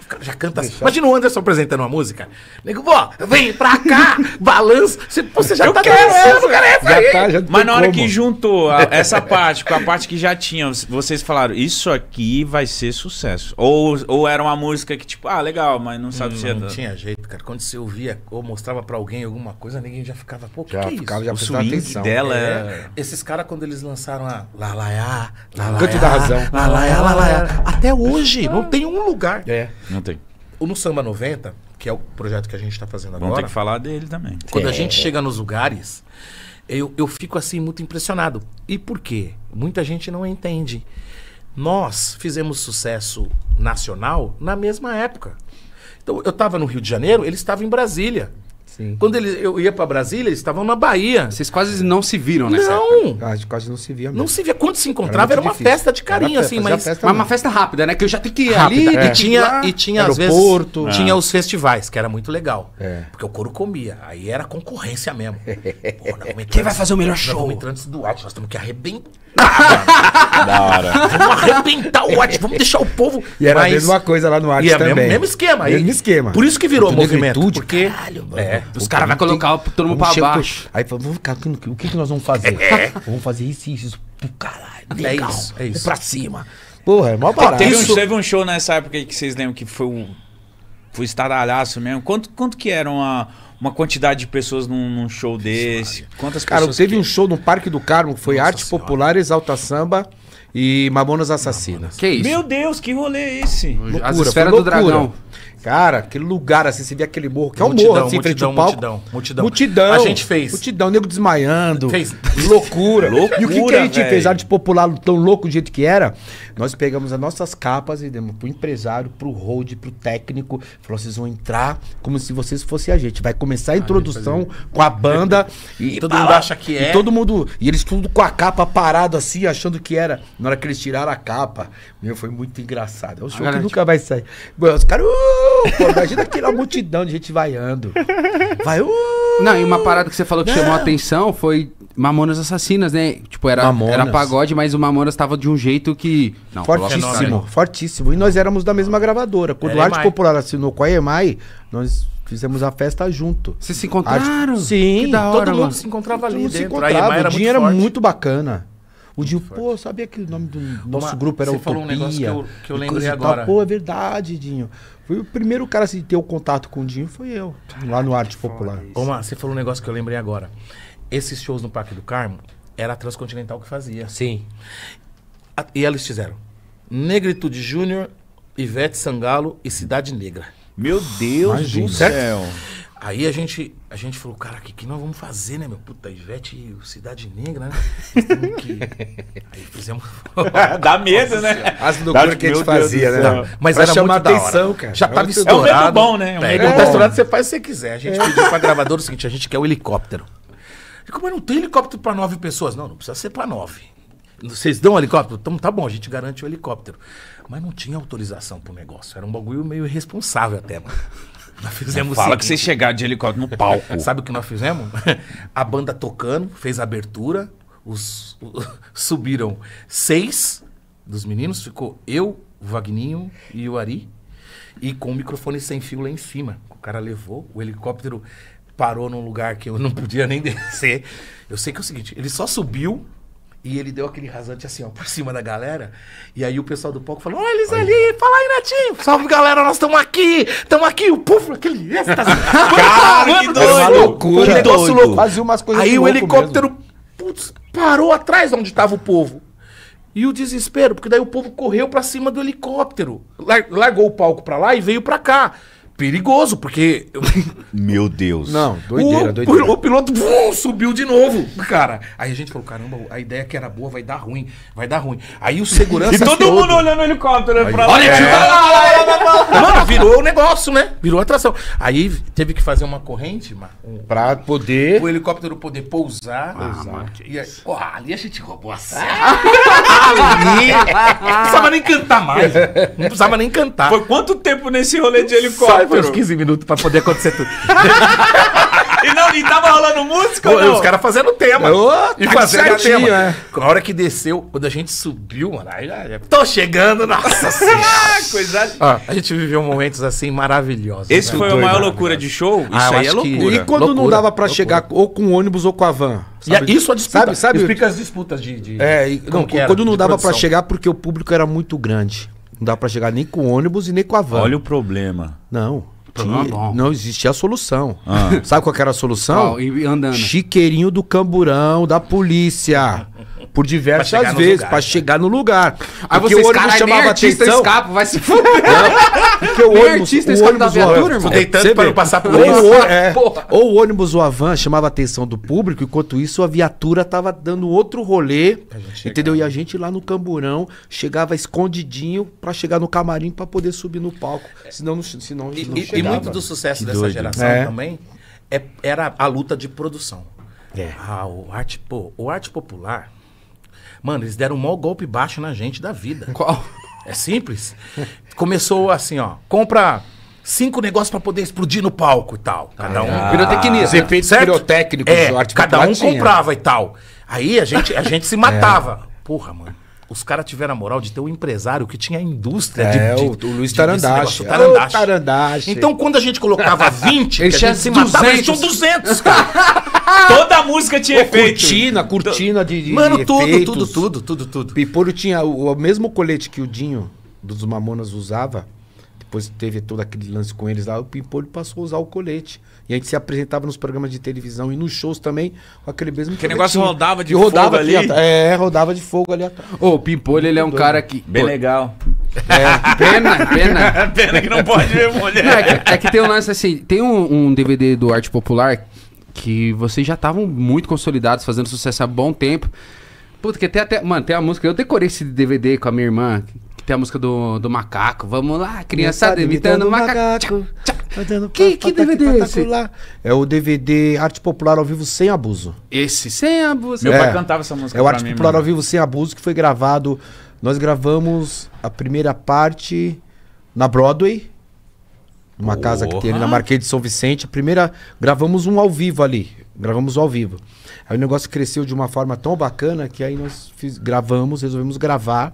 cara já canta. assim. Imagina o Anderson apresentando uma música. Nego, vó, vem pra cá, *laughs* balança. Você, você já eu tá quero dançando, essa. cara, essa já aí. Tá, já Mas na hora como. que juntou a, essa parte com a parte que já tinha, vocês falaram, isso aqui vai ser sucesso. Ou, ou era uma música que, tipo, ah, legal, mas não sabe hum, se é. Não tanto. tinha jeito, cara. Quando você ouvia ou mostrava pra alguém alguma coisa, ninguém já ficava, pô, o que, que ficava, é isso? Já o swing atenção. dela é. é... Esses caras, quando eles lançaram a Lalaiá, Lalaiá, Canto da Razão. Lalaiá, Lalaiá. Até hoje, não tem um lugar. É. Não tem. O No Samba 90, que é o projeto que a gente está fazendo agora. Vamos ter que falar dele também. Quando é. a gente chega nos lugares, eu, eu fico assim muito impressionado. E por quê? Muita gente não entende. Nós fizemos sucesso nacional na mesma época. Então, eu estava no Rio de Janeiro, ele estava em Brasília. Sim. Quando ele, eu ia para Brasília, eles estavam na Bahia. Vocês quase não se viram né Não! Ah, gente quase não se via mesmo. Não se via. Quando se encontrava, era, era uma difícil. festa de carinho, assim, mas, festa mas uma festa rápida, né? Que eu já é. tinha que ir rápida, ali, é. e tinha, e tinha às vezes, ah. tinha os festivais, que era muito legal. É. Porque o couro comia. Aí era concorrência mesmo. *laughs* Pô, não, Quem vai fazer o melhor show? entrando entrar do Watch, nós temos que arrebentar. *laughs* da hora. Vamos arrebentar o Watch, vamos deixar o povo. E era mas... a mesma coisa lá no Watch e é também. mesmo, mesmo esquema. Mesmo esquema. Por isso que virou movimento. porque. Caralho, mano. É. Os caras vão colocar todo mundo pra baixo. Aí falou, vamos ficar, o que, que nós vamos fazer? *laughs* É. Vamos fazer isso e isso, isso. Pô, caralho, é legal. É isso, é isso. Pra cima. Porra, é mó barato. Teve um, show, teve um show nessa época aí que vocês lembram que foi um... Foi estardalhaço mesmo. Quanto, quanto que era uma, uma quantidade de pessoas num, num show desse? Quantas Cara, pessoas? Cara, teve que... um show no Parque do Carmo, foi Nossa Arte Senhora. Popular, Exalta Samba e Mamonas Assassinas. Que isso? Meu Deus, que rolê é esse? Loucura, As esferas do dragão. Cara, aquele lugar assim, você vê aquele morro, que é um morro assim, multidão, frente ao palco. Multidão, multidão, multidão. A gente fez. Multidão, nego desmaiando. Fez. Loucura. loucura *laughs* e o que, que a gente véio. fez? A gente popular tão louco do jeito que era, nós pegamos as nossas capas e demos pro empresário, pro hold, pro técnico. Falou, vocês vão entrar como se vocês fossem a gente. Vai começar a ah, introdução com a banda. *laughs* e Todo pá, mundo acha que é. E todo mundo. E eles tudo com a capa parado assim, achando que era. Na hora que eles tiraram a capa, meu, foi muito engraçado. É um show que nunca vai sair. Os caras. Uh, imagina aquela multidão de gente vaiando. Vai, uh! Não, e uma parada que você falou que não. chamou a atenção foi Mamonas Assassinas, né? Tipo, era, era pagode, mas o Mamonas tava de um jeito que. Não, fortíssimo, fortíssimo. E nós éramos da mesma gravadora. Quando o Arte Popular assinou com a EMAI, nós fizemos a festa junto. Vocês se encontraram? Arte... Sim, hora, todo mundo se encontrava todo ali. Todo se encontrava. A o Dinho era muito bacana. O Dinho, pô, sabia que o nome do nosso uma, grupo era Você Utopia? Falou um negócio que eu, que eu lembrei agora. Tal. Pô, é verdade, Dinho. Foi o primeiro cara assim, ter o contato com o Dinho foi eu, Caraca, lá no Arte Popular. Ô, Mar, você falou um negócio que eu lembrei agora. Esses shows no Parque do Carmo era a Transcontinental que fazia. Sim. A, e eles fizeram Negritude Júnior, Ivete Sangalo e Cidade Negra. Meu Deus Imagina. do céu. Aí a gente a gente falou, cara, o que, que nós vamos fazer, né, meu? Puta, Ivete e o Cidade Negra, né? Que... *laughs* Aí fizemos. *laughs* Dá medo, né? As loucuras que a gente fazia, né? mas, a era muito atenção, cara. Já tava estourado. É um medo bom, né? É um medo é, tá estourado, você faz o que você quiser. A gente é. pediu pra gravadora o seguinte: a gente quer o um helicóptero. E como não tem helicóptero pra nove pessoas? Não, não precisa ser pra nove. Vocês dão um helicóptero? Então tá bom, a gente garante o helicóptero. Mas não tinha autorização pro negócio. Era um bagulho meio irresponsável até, mano. Nós fizemos Fala seguinte. que você chegar de helicóptero no palco. *laughs* Sabe o que nós fizemos? *laughs* A banda tocando, fez a abertura, os, os *laughs* subiram seis dos meninos, ficou eu, o Vagninho e o Ari, e com o microfone sem fio lá em cima. O cara levou, o helicóptero parou num lugar que eu não podia nem descer. Eu sei que é o seguinte, ele só subiu e ele deu aquele rasante assim, ó, por cima da galera. E aí o pessoal do palco falou: Olha eles Olha. ali, fala aí, Netinho. Salve, galera, nós estamos aqui, estamos aqui. O puf, aquele êxtase. *laughs* Cara, que doido. Uma loucura, que negócio louco. Fazia umas coisas Aí o helicóptero putz, parou atrás onde estava o povo. E o desespero, porque daí o povo correu para cima do helicóptero. Largou o palco para lá e veio para cá perigoso, porque. *laughs* Meu Deus. Não, doideira, o, doideira. O piloto vum, subiu de novo, cara. Aí a gente falou: caramba, a ideia que era boa vai dar ruim, vai dar ruim. Aí o segurança. e todo, todo mundo olhando o helicóptero, né, olhando lá. Olha, é. *laughs* Mano, virou o negócio, né? Virou atração. Aí teve que fazer uma corrente, mano. Pra poder. O helicóptero poder pousar. Ah, mano, e aí, ali a gente roubou a *laughs* cena. ali. Não precisava nem cantar mais. Não precisava nem cantar. Foi quanto tempo nesse rolê de helicóptero? Foi uns 15 minutos pra poder acontecer tudo. *laughs* E não, e tava rolando música, mano. Os caras fazendo tema. Ô, e tá fazendo certinho, tema. É. Na hora que desceu, quando a gente subiu, mano, aí já, já tô chegando, nossa senhora. *laughs* Coisa... Ah, a gente viveu momentos assim maravilhosos. Esse né? foi Doido, a maior né? loucura de show? Ah, isso aí é loucura. Que... E quando loucura, não dava pra loucura. chegar ou com ônibus ou com a van? Sabe? E isso a disputa. Sabe, sabe? Explica as disputas de. de... É, e, não, quando não dava para chegar porque o público era muito grande. Não dá para chegar nem com ônibus e nem com a van. Olha o problema. Não. tinha, Não existia a solução. Ah. Sabe qual era a solução? andando. Chiqueirinho do camburão, da polícia por diversas vezes para né? chegar no lugar. Aí você o ônibus cara, chamava artista atenção. escapa, vai se *laughs* fuder. Porque o nem ônibus, o escapa ônibus, da viatura, irmão. tanto pra não passar por ou isso. O, é, ou o ônibus ou a van chamava a atenção do público, enquanto isso a viatura tava dando outro rolê, entendeu? E a gente lá no Camburão chegava escondidinho para chegar no camarim para poder subir no palco, é. senão não, senão e, não e, chegava. E muito do sucesso que dessa doido. geração é. também é, era a luta de produção. É. Ah, o arte, pô, o arte popular Mano, eles deram um maior golpe baixo na gente da vida. Qual? É simples. Começou assim, ó. Compra cinco negócios para poder explodir no palco e tal. Cada um. Ah, pirotecnista. Efeitos certo? pirotécnicos, é, arte Cada um comprava e tal. Aí a gente, a gente se é. matava. É. Porra, mano. Os caras tiveram a moral de ter um empresário que tinha a indústria é, de, de, o, Luiz Tarandache. Tarandache. Então, quando a gente colocava 20, *laughs* ele gente se matava, eles tinham 200, cara. *laughs* Ah! Toda música tinha efeito. Cortina, cortina de, de Mano, tudo, tudo, tudo, tudo, tudo. Pimpolho tinha o, o mesmo colete que o Dinho dos Mamonas usava. Depois teve todo aquele lance com eles lá. O Pimpolho passou a usar o colete. E a gente se apresentava nos programas de televisão e nos shows também com aquele mesmo Que negócio rodava de rodava fogo ali. Atrás. É, rodava de fogo ali atrás. Ô, o Pimpolho, ele é um Doido. cara que... Bem Pô, legal. É, pena, *laughs* pena. pena que não pode ver mulher. Não, é, que, é, que, tem um lance assim, tem um, um DVD do Arte Popular que vocês já estavam muito consolidados, fazendo sucesso há bom tempo. Puta, que tem até. Mano, tem a música. Eu decorei esse DVD com a minha irmã. Que tem a música do, do macaco. Vamos lá, criançada imitando o macaco. macaco. Que, que DVD é esse? É o DVD Arte Popular ao Vivo Sem Abuso. Esse, sem abuso. Meu é, pai cantava essa música. É o Arte mim, Popular mano. ao Vivo Sem Abuso que foi gravado. Nós gravamos a primeira parte na Broadway. Uma Porra. casa que tem ali na Marquês de São Vicente. A primeira, gravamos um ao vivo ali. Gravamos ao vivo. Aí o negócio cresceu de uma forma tão bacana que aí nós fiz, gravamos, resolvemos gravar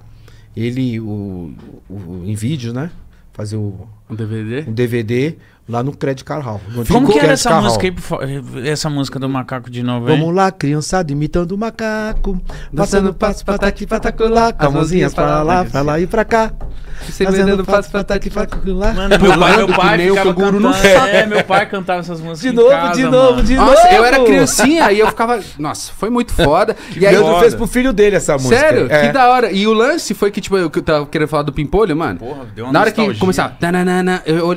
ele o, o, em vídeo, né? Fazer o. Um DVD? Um DVD Lá no Credit Car Hall. Como que era essa música aí, eh, essa música do macaco de novo, Vamos lá, criançada, imitando o macaco. passando passo, patati, patacolá. Com as mãozinhas pra lá, pra lá e pra cá. fazendo passo, patati, patacolá. Mano, meu *laughs* pai, meu pai meu canguru no É, meu pai cantava essas *laughs* músicas De novo, casa, de novo, mano. de novo. Nossa, eu era criancinha e eu ficava... Nossa, foi muito foda. *laughs* e aí eu fez pro filho dele essa música. Sério? É. Que da hora. E o lance foi que, tipo, eu tava querendo falar do Pimpolho, mano. Porra, deu uma Na hora que começava...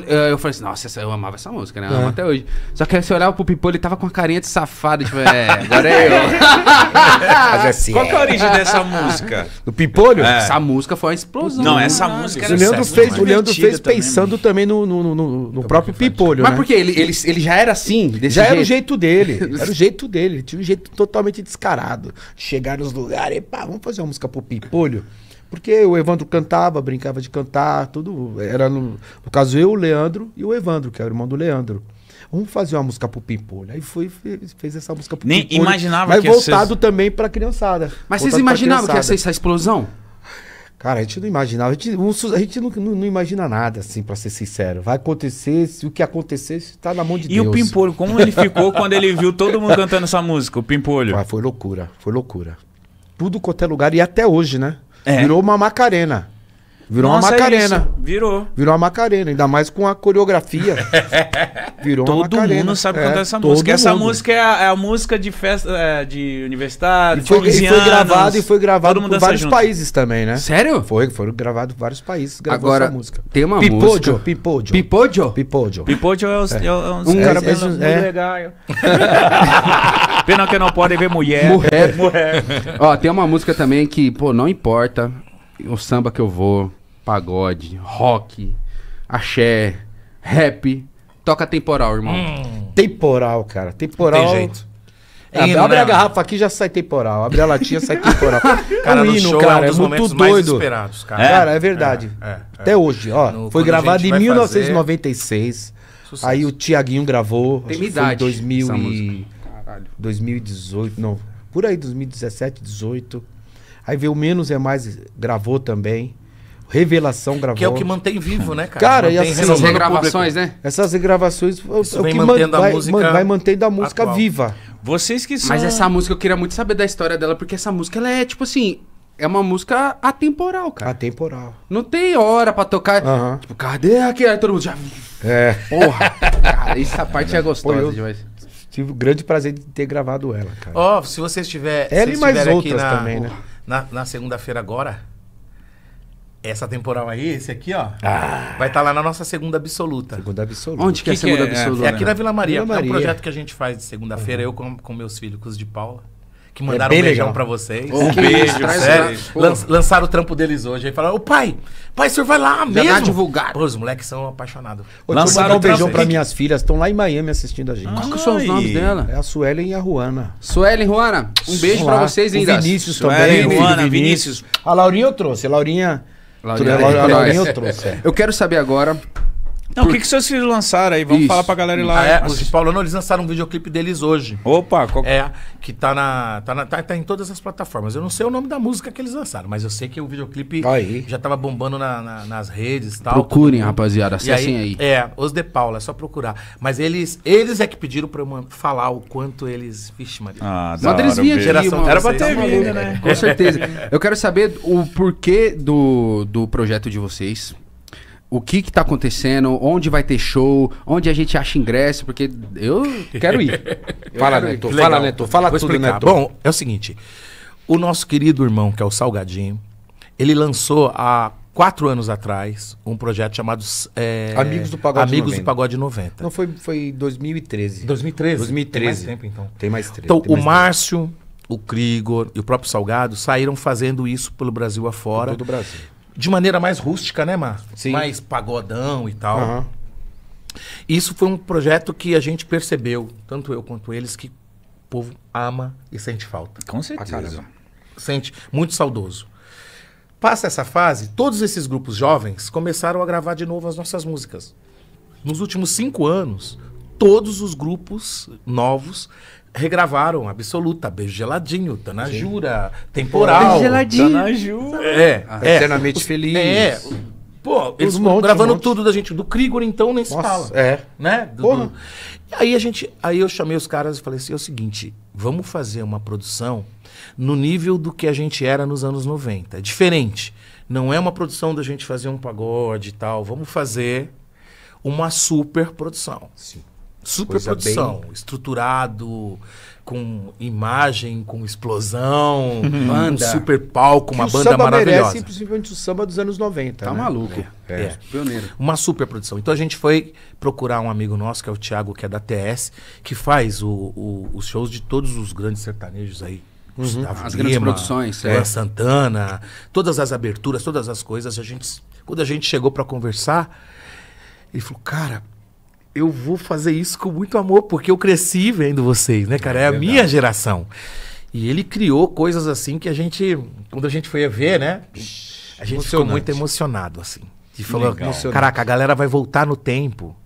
Eu falei assim, nossa, essa essa, eu amava essa música, né? Eu é. amo até hoje. Só que aí você olhava pro Pipolho ele tava com a carinha de safado, tipo, é, agora é eu. *laughs* Mas é assim, Qual é. é a origem dessa música? Do Pipolho? É. Essa música foi uma explosão. Não, essa ah, música era o Leandro fez, O Leandro fez pensando também, também no, no, no, no próprio Pipolho, Mas né? porque ele, ele, ele já era assim, desse Já jeito. era o jeito dele, *laughs* era o jeito dele. Ele tinha um jeito totalmente descarado. Chegar nos lugares e pá, vamos fazer uma música pro Pipolho? Porque o Evandro cantava, brincava de cantar, tudo. Era no, no caso eu, o Leandro e o Evandro, que era é o irmão do Leandro. Vamos fazer uma música pro Pimpolho. Aí foi, fez, fez essa música pro Nem Pimpolho. imaginava mas que voltado vocês... também pra criançada. Mas vocês imaginavam que ia ser essa explosão? Cara, a gente não imaginava, a gente, a gente não, não, não, imagina nada, assim, pra ser sincero. Vai acontecer, se o que acontecer, tá na mão de e Deus. E o Pimpolho, como ele ficou quando ele viu todo mundo cantando essa música, o Pimpolho? Ah, foi loucura, foi loucura. Tudo quanto é lugar, e até hoje, né? É. Virou uma Macarena. Virou Nossa, uma é Macarena. É Virou. Virou uma Macarena, ainda mais com a coreografia. *laughs* Virou todo uma Macarena. Todo mundo sabe é, cantar é, essa música. Mundo. Essa música é a, é a, música de festa é, de universidade. E foi, de e foi gravado e foi gravado em vários junto. países também, né? Sério? Foi, foram gravados em vários países. Agora, essa música. Tem uma música. Pipojo. Pipojo? Pipojo. Pipojo é, os, é. é uns um, caras muito legal *laughs* Pena que não podem ver mulher. Mulher. mulher. Ó, tem uma música também que, pô, não importa o samba que eu vou, pagode, rock, axé, rap. Toca temporal, irmão. Hum. Temporal, cara. Temporal. Tem jeito. É hino, abre né? a garrafa aqui já sai temporal. Abre a latinha sai temporal. cara, é um hino, show, cara, é, um dos é muito doido. Mais cara. É? cara, é verdade. É, é, Até hoje, ó. No, foi gravado em 1996. Fazer... Aí o Tiaguinho gravou. Tem idade. Foi em 2000 e... 2018, não. Por aí, 2017, 18. Aí veio Menos é Mais, gravou também. Revelação gravou. Que é o que mantém vivo, né, cara? Cara, mantém e assim, essas regravações, né? Essas regravações é é Isso o que mantendo man, a vai, música vai mantendo a música atual. viva. Vocês que são... Mas essa música eu queria muito saber da história dela, porque essa música ela é tipo assim, é uma música atemporal, cara. Atemporal. Não tem hora pra tocar. Uhum. Tipo, cadê aqui? Aí todo mundo já. É. Porra! *laughs* cara, essa parte é gostosa Pô, demais tive o grande prazer de ter gravado ela, cara. Ó, oh, se você estiver. Ela e mais outras na, também, né? Na, na segunda-feira agora, essa temporal aí, esse aqui, ó. Ah. Vai estar tá lá na nossa segunda absoluta. Segunda absoluta. Onde que, é que é a segunda que é? absoluta? É aqui na Vila Maria. Vila Maria. É um projeto que a gente faz de segunda-feira, uhum. eu com, com meus filhos, com os de Paula. Que é mandaram é um beijão legal. pra vocês. Oh, um beijo, sério. lançaram o trampo deles hoje. Aí falaram, ô pai, pai, o senhor vai lá tá mesmo? Já divulgado. Pô, os moleques são apaixonados. Ô, lançaram um beijão pra minhas filhas. Estão lá em Miami assistindo a gente. Ai. Qual são os nomes dela? É a Suelen e a Ruana. Suelen e Ruana, um beijo Suá. pra vocês ainda. O Vinícius Suelen, também. Ruana, Vinícius. Vinícius. A Laurinha eu trouxe. A Laurinha... Laurinha, Laurinha, Laurinha eu trouxe. É. Eu quero saber agora não, Por... o que, que seus filhos lançaram aí? Vamos Isso. falar pra galera lá. é, os de não, eles lançaram um videoclipe deles hoje. Opa, qual... É, que tá, na, tá, na, tá, tá, em todas as plataformas. Eu não sei o nome da música que eles lançaram, mas eu sei que o videoclipe aí. já tava bombando na, na, nas redes e tal. Procurem, rapaziada, acessem aí, aí, É, os de Paula, é só procurar. Mas eles eles é que pediram pra eu falar o quanto eles... Vixe, Maria. Ah, Madres vinham aqui, geração. Era né? pra ter vindo, né? né? Com certeza. eu quero saber o porquê do, do projeto de vocês o que que tá acontecendo, onde vai ter show, onde a gente acha ingresso, porque eu quero ir. *laughs* fala, quero Neto, ir. fala, Neto, fala Vou tudo, explicar. Neto. Bom, é o seguinte, o nosso querido irmão, que é o Salgadinho, ele lançou há quatro anos atrás um projeto chamado é, Amigos, do Pagode, Amigos 90. do Pagode 90. Não, foi, foi 2013. 2013? 2013. Tem mais tempo, então. Tem mais então, tempo. Então, o Márcio... Tempo o Krigor e o próprio Salgado saíram fazendo isso pelo Brasil afora. Todo o Brasil de maneira mais rústica, né, Mar? Sim. Mais pagodão e tal. Uhum. Isso foi um projeto que a gente percebeu, tanto eu quanto eles, que o povo ama e sente falta. Com certeza. sente muito saudoso. Passa essa fase, todos esses grupos jovens começaram a gravar de novo as nossas músicas. Nos últimos cinco anos, todos os grupos novos regravaram Absoluta, Beijo Geladinho, Tanajura, Temporal. Beijo Geladinho. Tanajura. É, é. Eternamente Feliz. É. Pô, eles um monte, gravando um tudo da gente, do Krigor então, nem Nossa, se fala. É. Né? Do, Porra. Do... E aí a gente, aí eu chamei os caras e falei assim, é o seguinte, vamos fazer uma produção no nível do que a gente era nos anos 90. É diferente. Não é uma produção da gente fazer um pagode e tal, vamos fazer uma super produção. Sim. Super produção, bem... estruturado, com imagem, com explosão, uhum. banda. um super palco, uma banda samba maravilhosa. Merece, principalmente o samba dos anos 90. Tá né? maluco. É, é. é. Pioneiro. Uma super produção. Então a gente foi procurar um amigo nosso, que é o Thiago, que é da TS, que faz o, o, os shows de todos os grandes sertanejos aí. Uhum. as Lima, grandes produções. é. Santana, todas as aberturas, todas as coisas. A gente, quando a gente chegou para conversar, ele falou, cara eu vou fazer isso com muito amor, porque eu cresci vendo vocês, né, cara? É, é a minha geração. E ele criou coisas assim que a gente, quando a gente foi ver, né? A gente ficou muito emocionado, assim. E falou, caraca, a galera vai voltar no tempo.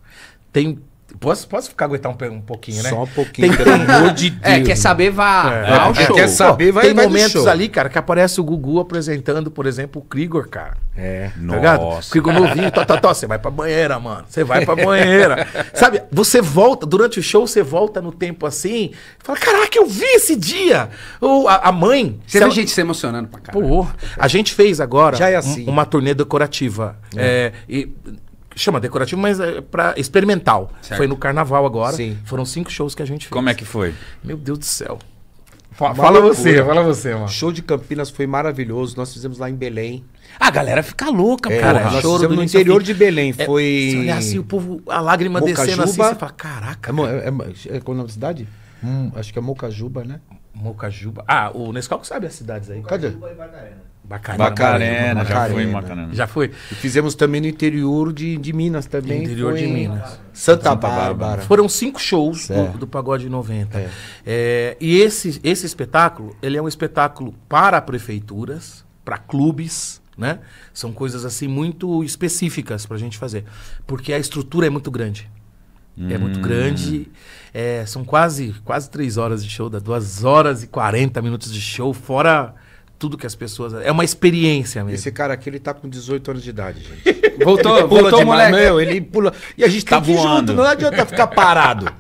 Tem Posso, posso ficar aguentar um, um pouquinho, né? Só um pouquinho, pelo amor de é, Deus. É, quer né? saber, vá, é, ao é, show. Quer saber, vai, Tem vai momentos ali, cara, que aparece o Gugu apresentando, por exemplo, o Krigor, cara. É, tá nossa. Krigor novinho, tá, tá, tá, você vai pra banheira, mano. Você vai pra banheira. *laughs* Sabe, você volta, durante o show, você volta no tempo assim, fala, caraca, eu vi esse dia. Ou a, a mãe... Você vê ela... gente se emocionando pra caralho. Pô, a gente fez agora Já é assim. Um, uma turnê decorativa. É. é e chama decorativo, mas é para experimental. Certo. Foi no carnaval agora. Sim. Foram cinco shows que a gente fez. Como é que foi? Meu Deus do céu. Fala, fala você, fala você, mano. Show de Campinas foi maravilhoso. Nós fizemos lá em Belém. A galera fica louca, é, cara. Nós choro fizemos no interior de Belém. É, foi. assim, o povo, a lágrima Mocajuba. descendo assim, você fala, caraca. É, é, é, é qual é o nome da cidade? Hum, acho que é Mocajuba, né? Mocajuba. Ah, o Nescau que sabe as cidades aí. Mocajuba Cadê? e Barcarena. Bacarena. Bacarena, já foi em Bacarena. Já foi E fizemos também no interior de, de Minas também. No interior de Minas. Santa, Santa Bárbara. Bárbara. Foram cinco shows do, do, Pagode 90. É. É, e esse, esse espetáculo, ele é um espetáculo para prefeituras, para clubes, né? São coisas assim muito específicas para a gente fazer. Porque a estrutura é muito grande. É muito hum. grande. É, são quase, quase três horas de show, duas horas e quarenta minutos de show, fora tudo que as pessoas. É uma experiência mesmo. Esse cara aqui, ele tá com 18 anos de idade, gente. *laughs* Voltou, ele voltou, moleque. Meu, ele pula. E a gente tá tem voando. Junto, não adianta ficar parado.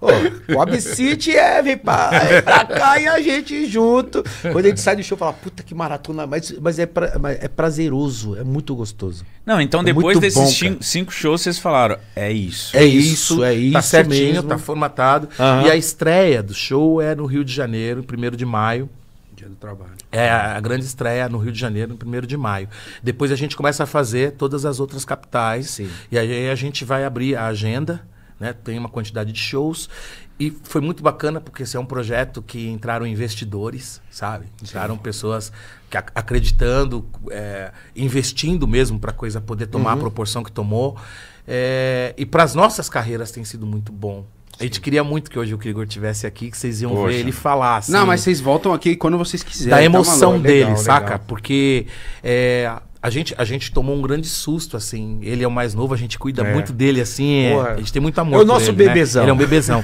Oh, *laughs* o Abicite é, vem pra, é pra cá e a gente junto. Quando a gente sai do show, fala, puta que maratona, mas, mas, é, pra, mas é prazeroso, é muito gostoso. Não, então é depois desses bom, cinco, cinco, shows, vocês falaram, é isso. É, é isso, é isso. Tá certinho, tá mesmo. tá formatado. Uhum. E a estreia do show é no Rio de Janeiro, primeiro de maio. Dia do Trabalho. É a grande estreia no Rio de Janeiro, no 1 de maio. Depois a gente começa a fazer todas as outras capitais. Sim. E aí a gente vai abrir a agenda. Né? Tem uma quantidade de shows. E foi muito bacana porque esse é um projeto que entraram investidores, sabe? Entraram Sim. pessoas que ac acreditando, é, investindo mesmo para a coisa poder tomar uhum. a proporção que tomou. É, e para as nossas carreiras tem sido muito bom, a gente queria muito que hoje o Grigor tivesse aqui, que vocês iam Poxa. ver ele falar. Assim, não, mas vocês voltam aqui quando vocês quiserem. Da emoção tá dele, legal, saca? Legal. Porque é, a gente, a gente tomou um grande susto, assim. Ele é o mais novo, a gente cuida é. muito dele, assim. É, a gente tem muito amor. É o nosso ele, né? bebezão. Né? Ele é um bebezão.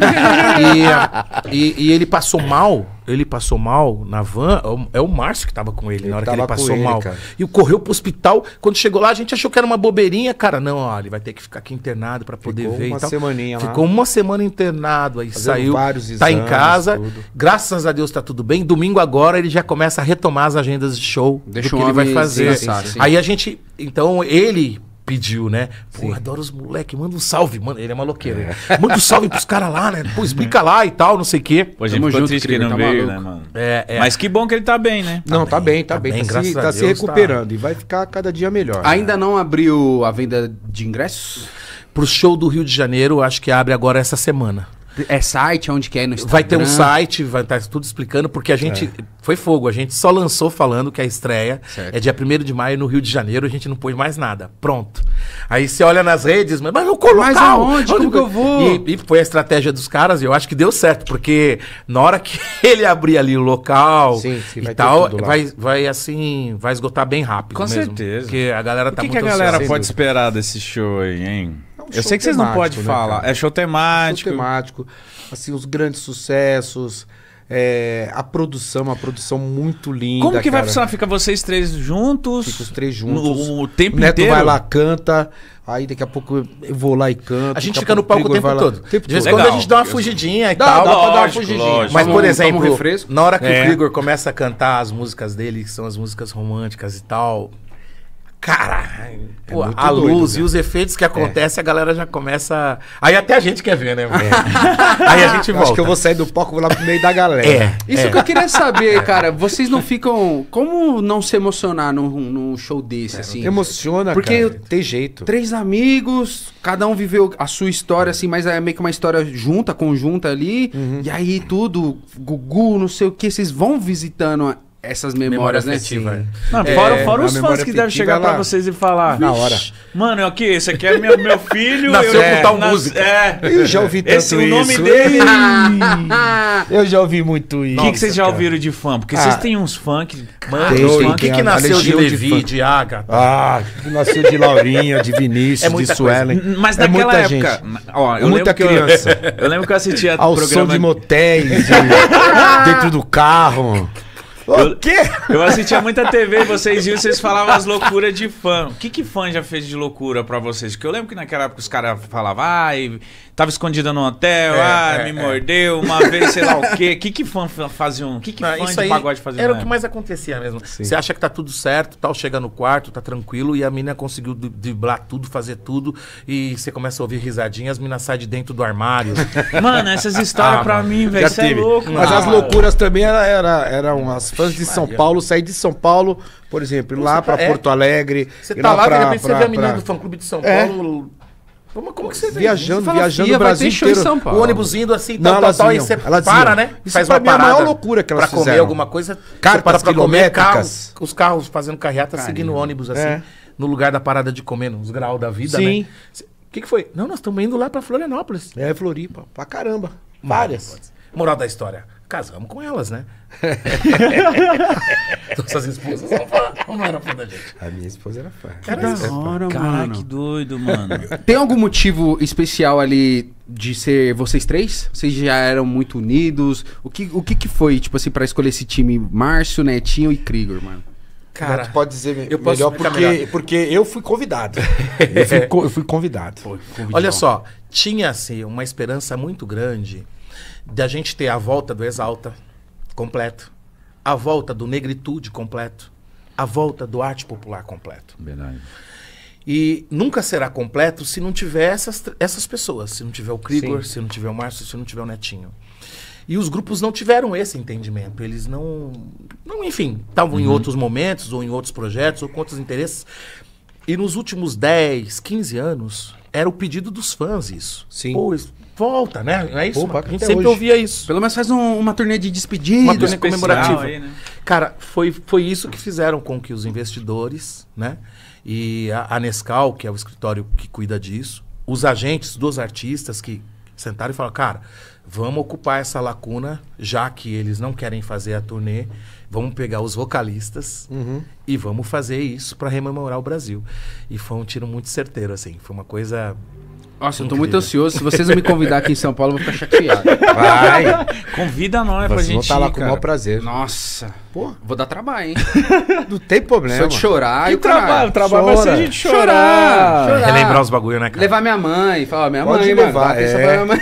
*laughs* e, e, e, ele passou mal. Ele passou mal na van. É o é Márcio que tava com ele, ele na hora que ele passou ele, mal. Cara. E correu pro hospital. Quando chegou lá, a gente achou que era uma bobeirinha. Cara, não, ó, ele vai ter que ficar aqui internado para poder Ficou ver. Uma e tal. semaninha Ficou lá. uma semana internado. Aí Fazendo saiu. Vários exames, tá em casa. Tudo. Graças a Deus tá tudo bem. Domingo agora ele já começa a retomar as agendas de show. Deixa do que ele vai fazer. Assim, assim. Aí a gente. Então ele pediu, né? Pô, Sim. adoro os moleque, manda um salve, mano. Ele é maloqueiro. É. Né? Manda um salve pros caras lá, né? Pô, explica lá e tal, não sei o quê. Pois a gente junto, triste que ele não tá veio, né, mano? É, é. Mas que bom que ele tá bem, né? Não, tá, tá bem, tá, tá bem. bem. Tá, se, tá se tá. recuperando e vai ficar cada dia melhor. Né? Ainda né? não abriu a venda de ingressos? Pro show do Rio de Janeiro, acho que abre agora essa semana. É site, onde quer, é, no Instagram? Vai ter um site, vai estar tá tudo explicando, porque a gente... É. Foi fogo, a gente só lançou falando que a estreia certo. é dia 1 de maio no Rio de Janeiro, a gente não pôs mais nada. Pronto. Aí você olha nas redes, mas, mas eu colocar... Mas aonde? Onde que eu vou? E, e, foi a estratégia dos caras e eu acho que deu certo, porque na hora que *laughs* ele abrir ali o local sim, sim, e tal, vai, vai assim, vai esgotar bem rápido Com mesmo, certeza. Porque a galera tá o que muito... O que a galera pode esperar desse show aí, hein? Eu sei que vocês não podem né, falar. Cara? É show temático. É show temático. Assim, os grandes sucessos. É, a produção, uma produção muito linda. Como que cara. vai funcionar? Fica vocês três juntos? Fica os três juntos. No, o tempo o Neto inteiro? vai lá, canta. Aí daqui a pouco eu vou lá e canto. A gente fica no palco o tempo todo. Tempo de vez em quando a gente dá uma fugidinha e dá, tal. Dá lógico, pra dar uma fugidinha. Lógico. Mas, por exemplo, um na hora que é. o Grigor começa a cantar as músicas dele, que são as músicas românticas e tal, caralho. Pô, é a doido, luz né? e os efeitos que acontecem, é. a galera já começa. Aí até a gente quer ver, né? É. Aí a gente eu volta. Acho que eu vou sair do palco vou lá pro meio da galera. É. Isso é. que eu queria saber, é. cara. Vocês não ficam. Como não se emocionar num, num show desse, assim? Emociona, Porque cara. Porque tem jeito. Três amigos, cada um viveu a sua história, assim, mas é meio que uma história junta, conjunta ali. Uhum. E aí tudo, Gugu, não sei o que, vocês vão visitando essas memórias, memória né? Sim. É. Não, é, fora, fora os fãs que devem chegar ela... pra vocês e falar. Na hora. Mano, aqui, esse aqui é meu, meu filho. Nasceu eu, com é, tal música. É. Eu já ouvi tanto esse, isso. o nome dele. *laughs* eu já ouvi muito isso. O que, que, vocês já ouviram de fã? Porque ah, vocês têm uns fãs que. Mano, o que, que nasceu de Levi, de, de Agatha? Ah, que nasceu de Laurinha, de Vinícius, é de Suelen. Coisa. Mas naquela é muita época. Gente. Ó, eu muita criança. Eu, *laughs* eu lembro que eu assistia. Ao som de motéis, *laughs* dentro do carro. O quê? Eu assistia muita TV, vocês e vocês falavam as loucuras de fã. O que que fã já fez de loucura para vocês? Porque eu lembro que naquela época os caras falavam, ai, ah, tava escondida no hotel, é, ah, é, me é. mordeu uma vez, sei lá o quê. O que que fã fazia? O que que Não, fã de pagode fazia? Era o que mais acontecia mesmo. Sim. Você acha que tá tudo certo, tal, chega no quarto, tá tranquilo, e a mina conseguiu driblar tudo, fazer tudo, e você começa a ouvir risadinhas, as minas sai de dentro do armário. Mano, essas histórias ah, pra mano, mim, velho, isso é louco. Mas as loucuras também era, era, eram umas fãs de São Maria, Paulo sair de São Paulo, por exemplo, lá para é. Porto Alegre. Você tá lá, pra, de repente pra, você vê a menina pra... do fã clube de São é. Paulo. Como, como que você viajando, viajando assim, no ah, Brasil inteiro. São Paulo. O ônibus indo assim, tal, tal, tal, e você para, né? Isso faz uma parada. É a maior loucura que elas pra fizeram. comer alguma coisa. Cartas para comer, carros, os carros fazendo carreata, Carinho. seguindo ônibus assim, é. no lugar da parada de comer, nos graus da vida, né? Sim. né? O que, que foi? Não, nós estamos indo lá para Florianópolis. É, Floripa, pra caramba. Várias. Moral da história. Casamos com elas, né? Nossas *laughs* esposas são fã. Não fã da gente. A minha esposa era fã. Que da hora, Cara, que doido, mano. Tem algum motivo especial ali de ser vocês três? Vocês já eram muito unidos? O que, o que, que foi, tipo assim, pra escolher esse time? Márcio, Netinho e Krieger, mano? Cara, tu pode dizer eu melhor porque, melhor. porque eu fui convidado. eu, fui, eu fui convidado. Olha só, tinha assim uma esperança muito grande da gente ter a volta do Exalta completo, a volta do Negritude completo, a volta do Arte Popular completo. Verdade. E nunca será completo se não tiver essas, essas pessoas, se não tiver o Krigor, Sim. se não tiver o Márcio, se não tiver o Netinho. E os grupos não tiveram esse entendimento. Eles não. não enfim, estavam uhum. em outros momentos, ou em outros projetos, ou com outros interesses. E nos últimos 10, 15 anos, era o pedido dos fãs isso. Sim. Pô, volta, né? É isso. Opa, a gente sempre hoje. ouvia isso. Pelo menos faz um, uma turnê de despedida, uma turnê né, comemorativa. Aí, né? Cara, foi, foi isso que fizeram com que os investidores, né? E a, a que é o escritório que cuida disso, os agentes dos artistas que sentaram e falaram, cara, vamos ocupar essa lacuna, já que eles não querem fazer a turnê, vamos pegar os vocalistas uhum. e vamos fazer isso para rememorar o Brasil. E foi um tiro muito certeiro, assim, foi uma coisa nossa, eu tô muito ansioso. Se vocês não me convidar aqui em São Paulo, eu vou ficar chateado. Vai! Convida nós Você né, pra gente. Vou tá estar lá com o maior prazer. Nossa. Pô, vou dar trabalho, hein? *laughs* não tem problema. Só de chorar e o trabalho. O trabalho Chora. vai ser a gente chorar. chorar. chorar. lembrar os bagulho, né, cara? Levar minha mãe. Falar, minha Pode mãe, levar, mano. É. Minha mãe.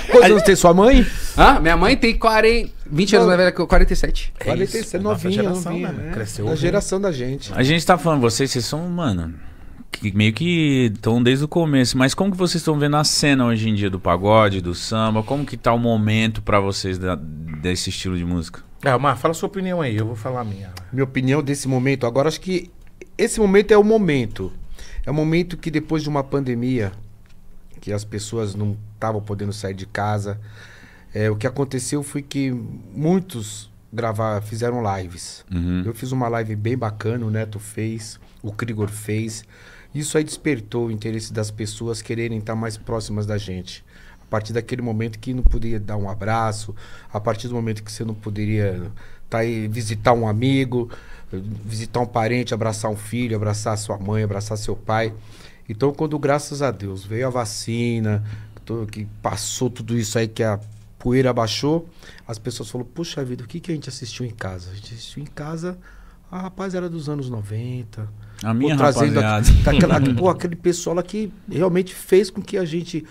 *laughs* Quantos anos tem sua mãe? Hã? Minha mãe tem 40. 20 anos mais velha que eu, 47. É 47, isso, é novinha, nossa geração, né, novinha, é. né? Cresceu. A geração da gente. A gente tá falando, vocês, vocês são, mano que meio que estão desde o começo. Mas como que vocês estão vendo a cena hoje em dia do pagode, do samba? Como que tá o momento para vocês da, desse estilo de música? É, Mar, fala sua opinião aí, eu vou falar a minha. Minha opinião desse momento agora, acho que esse momento é o momento. É o momento que depois de uma pandemia, que as pessoas não estavam podendo sair de casa, é, o que aconteceu foi que muitos gravar, fizeram lives. Uhum. Eu fiz uma live bem bacana, o Neto fez, o Krigor fez. Isso aí despertou o interesse das pessoas quererem estar mais próximas da gente. A partir daquele momento que não podia dar um abraço, a partir do momento que você não poderia tá aí, visitar um amigo, visitar um parente, abraçar um filho, abraçar sua mãe, abraçar seu pai. Então, quando, graças a Deus, veio a vacina, que passou tudo isso aí que a poeira abaixou, as pessoas falaram, puxa vida, o que, que a gente assistiu em casa? A gente assistiu em casa, a rapaz era dos anos 90, a minha pô, trazendo tá aquela, pô, *laughs* aquele pessoal lá que realmente fez com que a gente.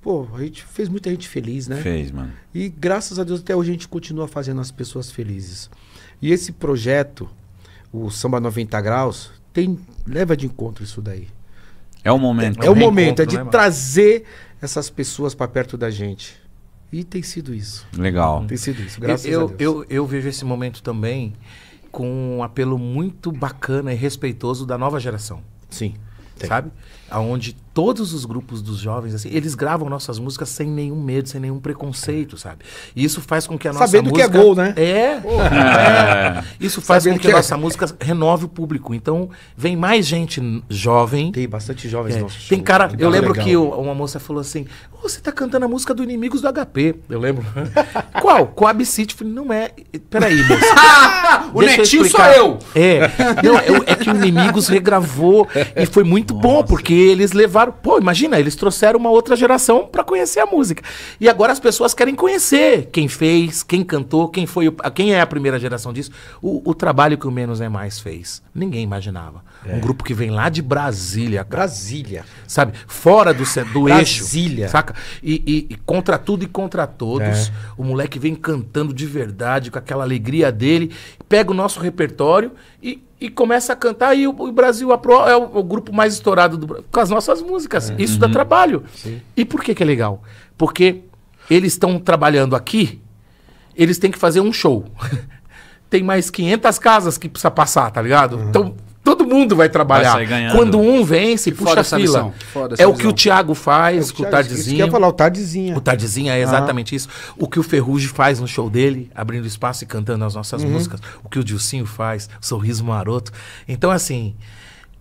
Pô, a gente fez muita gente feliz, né? Fez, mano. E graças a Deus até hoje a gente continua fazendo as pessoas felizes. E esse projeto, o Samba 90 Graus, tem leva de encontro isso daí. É o momento. É, é o momento, é de né, trazer essas pessoas para perto da gente. E tem sido isso. Legal. Tem sido isso, graças eu, a Deus. Eu, eu vejo esse momento também com um apelo muito bacana e respeitoso da nova geração. Sim. Tem. Sabe? aonde todos os grupos dos jovens, assim, eles gravam nossas músicas sem nenhum medo, sem nenhum preconceito, sabe? E isso faz com que a nossa Sabendo música... Sabendo que é gol, né? É. *laughs* é, é. Isso faz Sabendo com que, que a é... nossa música renove o público. Então, vem mais gente jovem. Tem bastante jovens é. no nosso Tem show, cara... É eu lembro legal. que uma moça falou assim, oh, você tá cantando a música do Inimigos do HP. Eu lembro. *laughs* Qual? Coabicite. Falei, não é... Peraí, moça. *laughs* o Netinho eu sou eu! É. Não, eu, é, é que o Inimigos regravou e foi muito bom, porque eles levaram. Pô, imagina, eles trouxeram uma outra geração para conhecer a música. E agora as pessoas querem conhecer quem fez, quem cantou, quem foi o, quem é a primeira geração disso. O, o, trabalho que o Menos é Mais fez. Ninguém imaginava. É. Um grupo que vem lá de Brasília. Cara. Brasília. Sabe? Fora do, do Brasília. eixo. Brasília. Saca? E, e, e, contra tudo e contra todos. É. O moleque vem cantando de verdade, com aquela alegria dele. Pega o nosso repertório e, e começa a cantar. E o, o Brasil Pro é o, o, grupo mais estourado do, com as nossas músicas. É. Isso uhum. dá trabalho. Sim. E por que, que é legal? Porque eles estão trabalhando aqui, eles têm que fazer um show. *laughs* Tem mais 500 casas que precisa passar, tá ligado? Uhum. Então Todo mundo vai trabalhar. Vai Quando um vence, que puxa a fila. É o que o Thiago faz é o com o Tardezinho. Isso que falar, o Tardezinha. O Tardezinha é exatamente isso. O que o Ferrugem faz no show dele, abrindo espaço e cantando as nossas uhum. músicas. O que o Dilcinho faz, Sorriso Maroto. Então, assim,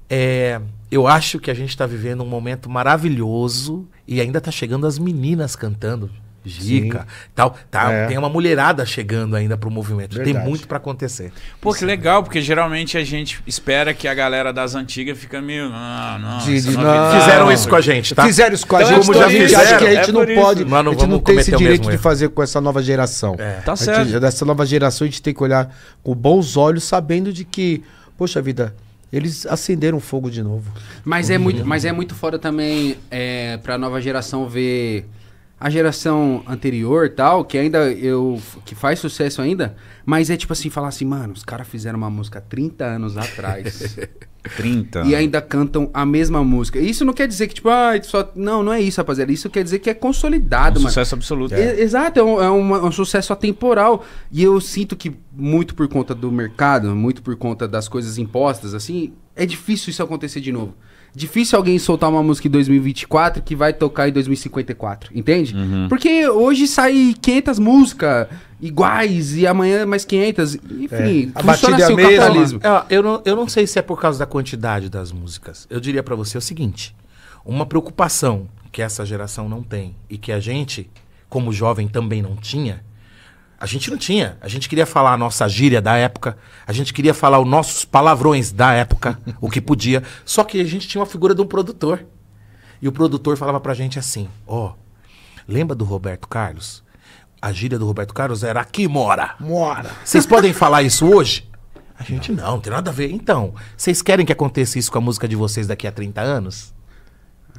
é, eu acho que a gente está vivendo um momento maravilhoso e ainda está chegando as meninas cantando. Gica, tal, tá, é. tem uma mulherada chegando ainda pro movimento. Verdade. Tem muito para acontecer. Pô, que legal, porque geralmente a gente espera que a galera das antigas fica meio, não, não, de, de, não, não fizeram isso com a gente, tá? Fizeram isso com a então é gente, como já fizeram. Acho que a é gente é não pode, Mas não a gente não tem esse direito de erro. fazer com essa nova geração. É. Tá gente, certo. Dessa nova geração a gente tem que olhar com bons olhos, sabendo de que, poxa vida, eles acenderam fogo de novo. Mas é muito, mas é muito fora também é, para a nova geração ver a geração anterior tal, que ainda eu. que faz sucesso ainda, mas é tipo assim, falar assim, mano, os caras fizeram uma música 30 anos atrás. 30. *laughs* E ainda cantam a mesma música. Isso não quer dizer que, tipo, ah, só. Não, não é isso, rapaziada. Isso quer dizer que é consolidado, é um mano. Sucesso absoluto. É. É, exato, é, um, é um, é um, sucesso atemporal. E eu sinto que, muito por conta do mercado, muito por conta das coisas impostas, assim, é difícil isso acontecer de novo. Difícil alguém soltar uma música em 2024 que vai tocar em 2054, entende? Uhum. Porque hoje sai 500 músicas iguais e amanhã mais 500. Enfim, é. a funciona assim é o mesma. capitalismo. Eu não, eu não sei se é por causa da quantidade das músicas. Eu diria para você o seguinte: uma preocupação que essa geração não tem e que a gente, como jovem, também não tinha a gente não tinha. A gente queria falar a nossa gíria da época, a gente queria falar os nossos palavrões da época, o que podia. Só que a gente tinha uma figura de um produtor. E o produtor falava pra gente assim: Ó, oh, lembra do Roberto Carlos? A gíria do Roberto Carlos era aqui mora. Mora. Vocês podem falar isso hoje? A gente não, não tem nada a ver. Então, vocês querem que aconteça isso com a música de vocês daqui a 30 anos?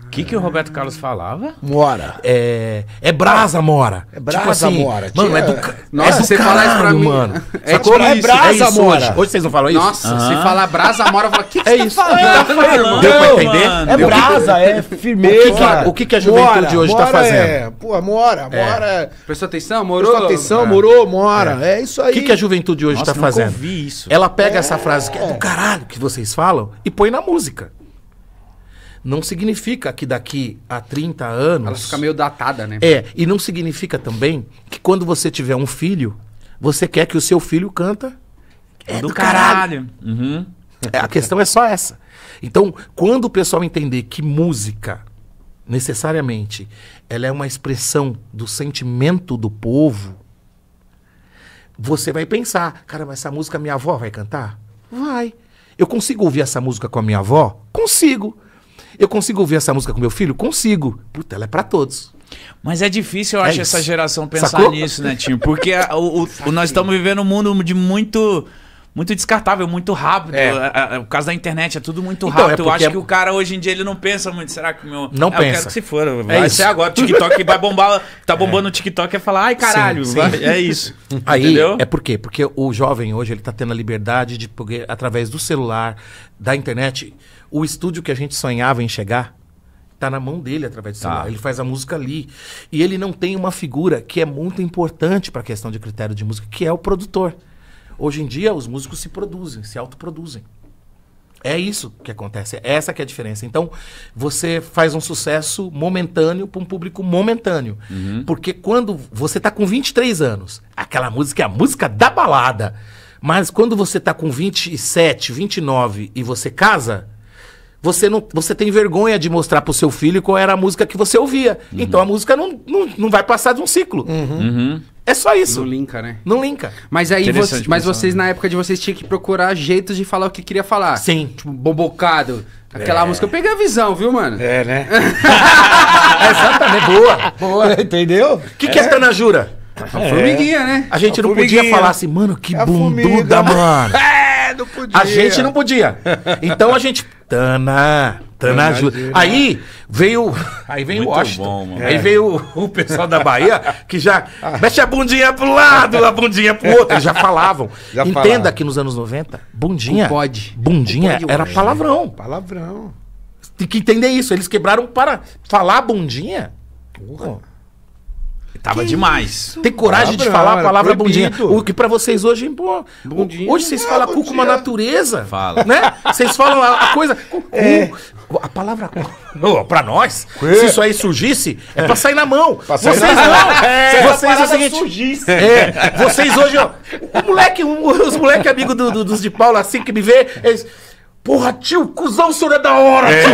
O que, que o Roberto Carlos falava? Mora. É, é brasa, mora. É brasa, tipo assim, mora. Mano, é do, é Nossa, é do você caralho, isso pra mim. mano. É, Sacou? é, tipo tipo, é brasa, é mora. Hoje. hoje. vocês não falam isso? Nossa, ah. se falar brasa, mora, eu falo, o que, que é isso? tá falando? Deu pra entender? É brasa, é firmeza. O que, que, a juventude mora, hoje tá mora tá fazendo? É, pô, mora, mora. Prestou atenção, morou? Prestou atenção, morou, mora. É, isso aí. O que, que a juventude hoje Nossa, tá fazendo? Eu ouvi isso. Ela pega essa frase que é do caralho que vocês falam e põe na música não significa que daqui a 30 anos. Ela fica meio datada, né? É, e não significa também que quando você tiver um filho, você quer que o seu filho canta. É do, do caralho. caralho. Uhum. É, a questão é só essa. Então, quando o pessoal entender que música, necessariamente, ela é uma expressão do sentimento do povo, você vai pensar, cara, mas essa música minha avó vai cantar? Vai. Eu consigo ouvir essa música com a minha avó? Consigo. Eu consigo ouvir essa música com meu filho? Consigo. Puta, ela é para todos. Mas é difícil, eu é acho, isso. essa geração pensar Sacou? nisso, né, Tim? Porque o, o, *laughs* nós estamos vivendo um mundo de muito. Muito descartável, muito rápido. É. é, é, é o caso da internet é tudo muito então, rápido. É eu acho que o cara hoje em dia ele não pensa muito. Será que meu. Não pensa. Ah, eu quero que se for. Vai é ser agora. O TikTok vai bombar. Tá *laughs* bombando o TikTok é falar, ai caralho. Sim, sim. é isso. *laughs* Aí, Entendeu? É por quê? Porque o jovem hoje ele tá tendo a liberdade de poder, através do celular, da internet, o estúdio que a gente sonhava em chegar está na mão dele através do tá. celular. Tá. Ele faz a música ali. E ele não tem uma figura que é muito importante para a questão de critério de música, que é o produtor. Hoje em dia, os músicos se produzem, se autoproduzem. É isso que acontece, é essa que é a diferença. Então, você faz um sucesso momentâneo para um público momentâneo. Uhum. Porque quando você está com 23 anos, aquela música é a música da balada. Mas quando você está com 27, 29 e você casa, você não você tem vergonha de mostrar pro seu filho qual era a música que você ouvia. Uhum. Então a música não, não, não vai passar de um ciclo. Uhum. Uhum. É só isso. Não linka, né? Não linka. Mas aí, mas vocês né? na época de vocês tinham que procurar jeitos de falar o que queria falar. Sim. Tipo, bobocado. Aquela é. música, eu peguei a visão, viu, mano? É, né? *laughs* É, exatamente, é boa. Boa. *laughs* Entendeu? O que, é. que é. Tana Tanajura? É. Formiguinha, né? A gente a não podia falar assim, mano, que é bunduda, mano. *laughs* É não podia. A gente não podia. Então a gente. Tana. Tana ajuda. Aí veio. Aí vem o Washington. Bom, aí é. veio o pessoal da Bahia que já. Ah. Mexe a bundinha pro lado, a bundinha pro outro. Eles já falavam. *laughs* Já Entenda falaram. que nos anos 90, bundinha. Pode. Bundinha era palavrão. Palavrão. Tem que entender isso. Eles quebraram para falar bundinha. Porra tava que demais. Isso? Tem coragem de falar a palavra proibido. bundinha. O que para vocês hoje, pô. Bundinha, hoje vocês é, falam cu com uma natureza. Fala. Né? Vocês falam a, a coisa. *laughs* é. A palavra cu. Pra nós, que? se isso aí surgisse, é pra sair na mão. Pra sair vocês na... não. *laughs* É, vocês é o seguinte. Surgisse. É, vocês hoje, ó. O moleque, os moleque amigo do, do, dos de Paula, assim que me vê, eles. Porra, tio, cuzão, o senhor é da hora, é. tio.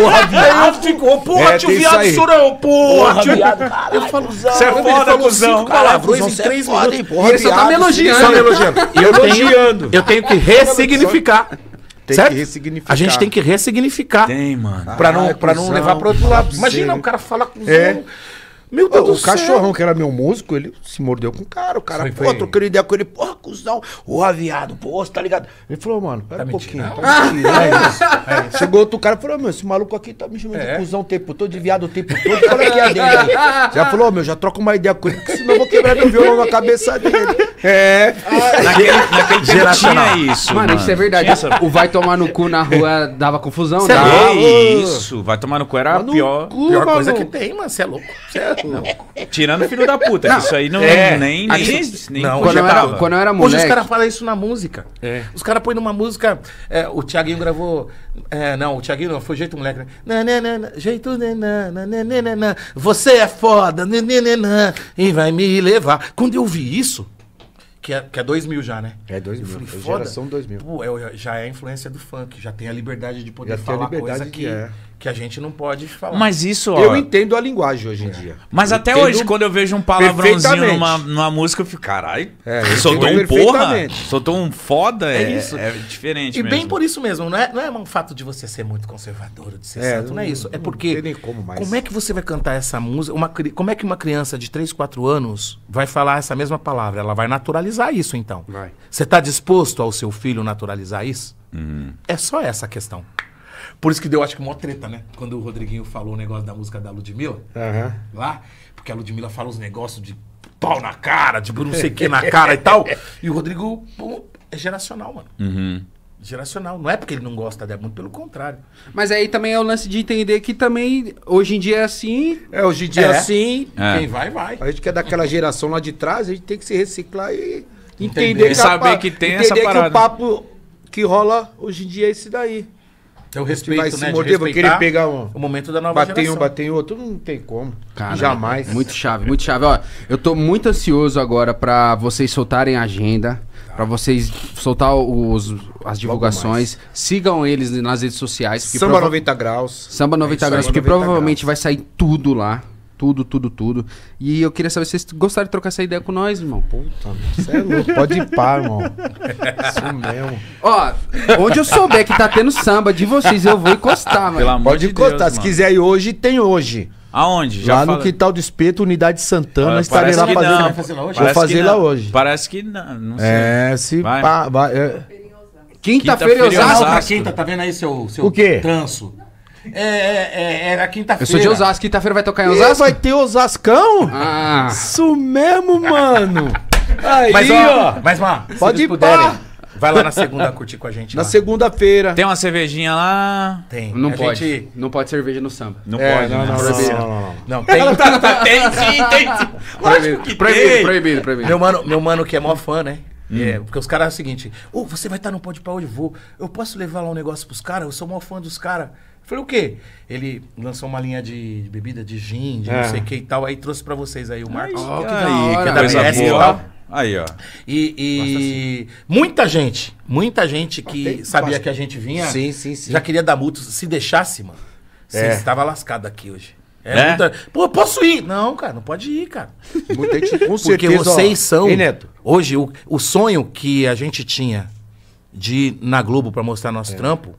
Porra, viado. *laughs* Aí eu fico, porra, é, tio, viado, o senhor é porra, porra, tio. Viado, caralho, eu falo, cuzão, você é, é foda, cuzão. Cinco palavrões em três é minutos. É porra, e ele só tá me elogiando. Só me elogiando. eu, elogiando. eu tenho que *laughs* ressignificar. Tem certo? que ressignificar. A gente tem que ressignificar. Tem, mano. Pra não, ah, pra não levar pro outro lado. Imagina, o cara fala é. cuzão. É. Meu Deus o, do céu. O cachorrão, que era meu músico, ele se mordeu com o cara. O cara, Foi, pô, foi. trocando ideia com ele. Porra, cuzão. Ô, aviado pô, você tá ligado? Ele falou, mano, pera Tá um pouquinho. mentindo. *laughs* é, é isso. É isso. Chegou outro cara e falou, meu, esse maluco aqui tá me chamando de é. cuzão o tempo todo, de viado o tempo todo. Qual é que é a dele? *laughs* Já falou, meu, já troca uma ideia com ele, porque senão eu vou quebrar meu violão na cabeça dele. É. Naquele, naquele Geracional. tinha isso. Mano, isso é verdade. o vai tomar no cu na rua dava confusão, Cê é né? isso, vai tomar no cu era a pior, cu, pior coisa que tem, mano. Você é louco. é- Tirando filho da puta. Não, isso aí não é, é nem, nem, nem não, quando, eu era, quando eu era moleque. Hoje os caras falam isso na música. É. Os caras põem numa música. É, o Thiaguinho gravou. É, não, o Thiaguinho não, foi jeito moleque, né? jeito nananana, Você é foda, e vai me levar. Quando eu vi isso, que é, que é já, né? É dois Eu falei, é foda. Geração 2000. Pô, é, já é a influência do funk, já tem a liberdade de poder já falar coisa que, que é que a gente não pode falar. Mas isso, ó, Eu entendo a linguagem hoje em dia. Mas eu até hoje, quando eu vejo um palavrãozinho numa, numa música, eu fico, caralho, é, soltou um porra, soltou um foda, é, é, isso. é diferente. E mesmo. bem por isso mesmo, não é, não é um fato de você ser muito conservador, de ser é, santo, não, é não é isso. É porque. Não como, mais. como é que você vai cantar essa música? Uma, como é que uma criança de 3, 4 anos vai falar essa mesma palavra? Ela vai naturalizar isso, então. Vai. Você está disposto ao seu filho naturalizar isso? Uhum. É só essa a questão. Por isso que deu, acho que, uma treta, né? Quando o Rodriguinho falou o negócio da música da Ludmilla, uhum. lá, porque a Ludmilla fala uns negócios de pau na cara, de não sei o que na cara e tal. *laughs* E o Rodrigo pô, é geracional, mano. Uhum. Geracional. Não é porque ele não gosta dela, muito pelo contrário. Mas aí também é o lance de entender que também hoje em dia é assim. É, hoje em dia é, é assim. É. Quem vai, vai. A gente que é daquela geração lá de trás, a gente tem que se reciclar e entender, entender. Que saber que tem essa parada. que o papo que rola hoje em dia é esse daí. É o respeito, vai se né? morder, vai querer pegar um. O momento da nova bater geração. um, bater outro, não tem como. Jamais. Muito chave, muito chave. Ó, eu tô muito ansioso agora para vocês soltarem a agenda, para vocês soltar os, as divulgações. Sigam eles nas redes sociais. Samba prova... 90 graus. Samba 90 é, graus, porque 90 provavelmente graus. vai sair tudo lá. Tudo, tudo, tudo. E eu queria saber se vocês gostaram de trocar essa ideia com nós, irmão. Puta, você é louco. Pode ir par, irmão. Isso mesmo. Ó, onde eu souber que tá tendo samba de vocês, eu vou encostar, mano. Pelo mano. Pode de encostar. Deus, se mano. quiser ir hoje, tem hoje. Aonde? Já lá fala... no Quintal do Espeto, Unidade Santana, Olha, estarei lá fazendo. Não. Fazer lá hoje? Vou fazer lá hoje. Parece que não, não sei. É, se vai. pá, vai, é... Quinta-feira, é Quinta-feira é Quinta, tá vendo aí seu, seu o quê? tranço? É, é, é era quinta-feira. Eu sou de Osasco, quinta-feira vai tocar em Osasco? Ih, vai ter Osascão? Ah. Isso mesmo, mano. Aí, mas, ó, Mas, mano, pode ir puderem, Vai lá na segunda curtir com a gente. Na segunda-feira. Tem uma cervejinha lá? Tem. Não a pode. Gente... Não pode cerveja no samba. Não é, pode. Não, né? não, não, não, não, tem. tem tá- sim, tem sim. *laughs* Proibido, que proibido, tem. proibido, proibido. Meu mano, meu mano que é mó fã, né? Hum. É, porque os caras é o seguinte, oh, você vai estar tá no ponto de pau, eu vou. Eu posso levar lá um negócio pros caras? Eu sou mó fã dos caras. Falei, o quê? Ele lançou uma linha de bebida de gin, de é. não sei o que e tal, aí trouxe para vocês aí o Marcos. Ai, oh, que aí, da hora. Que é da E tal. Aí, ó. E, e assim. muita gente, muita gente que sabia que a gente vinha, sim, sim, sim. já queria dar multa. Se deixasse, mano, você é. estava lascado aqui hoje. É, né? muita... Pô, posso ir? Não, cara, não pode ir, cara. Muita gente, com Porque vocês são. Ei, Neto. Hoje, o, o sonho que a gente tinha de ir na Globo para mostrar nosso é. trampo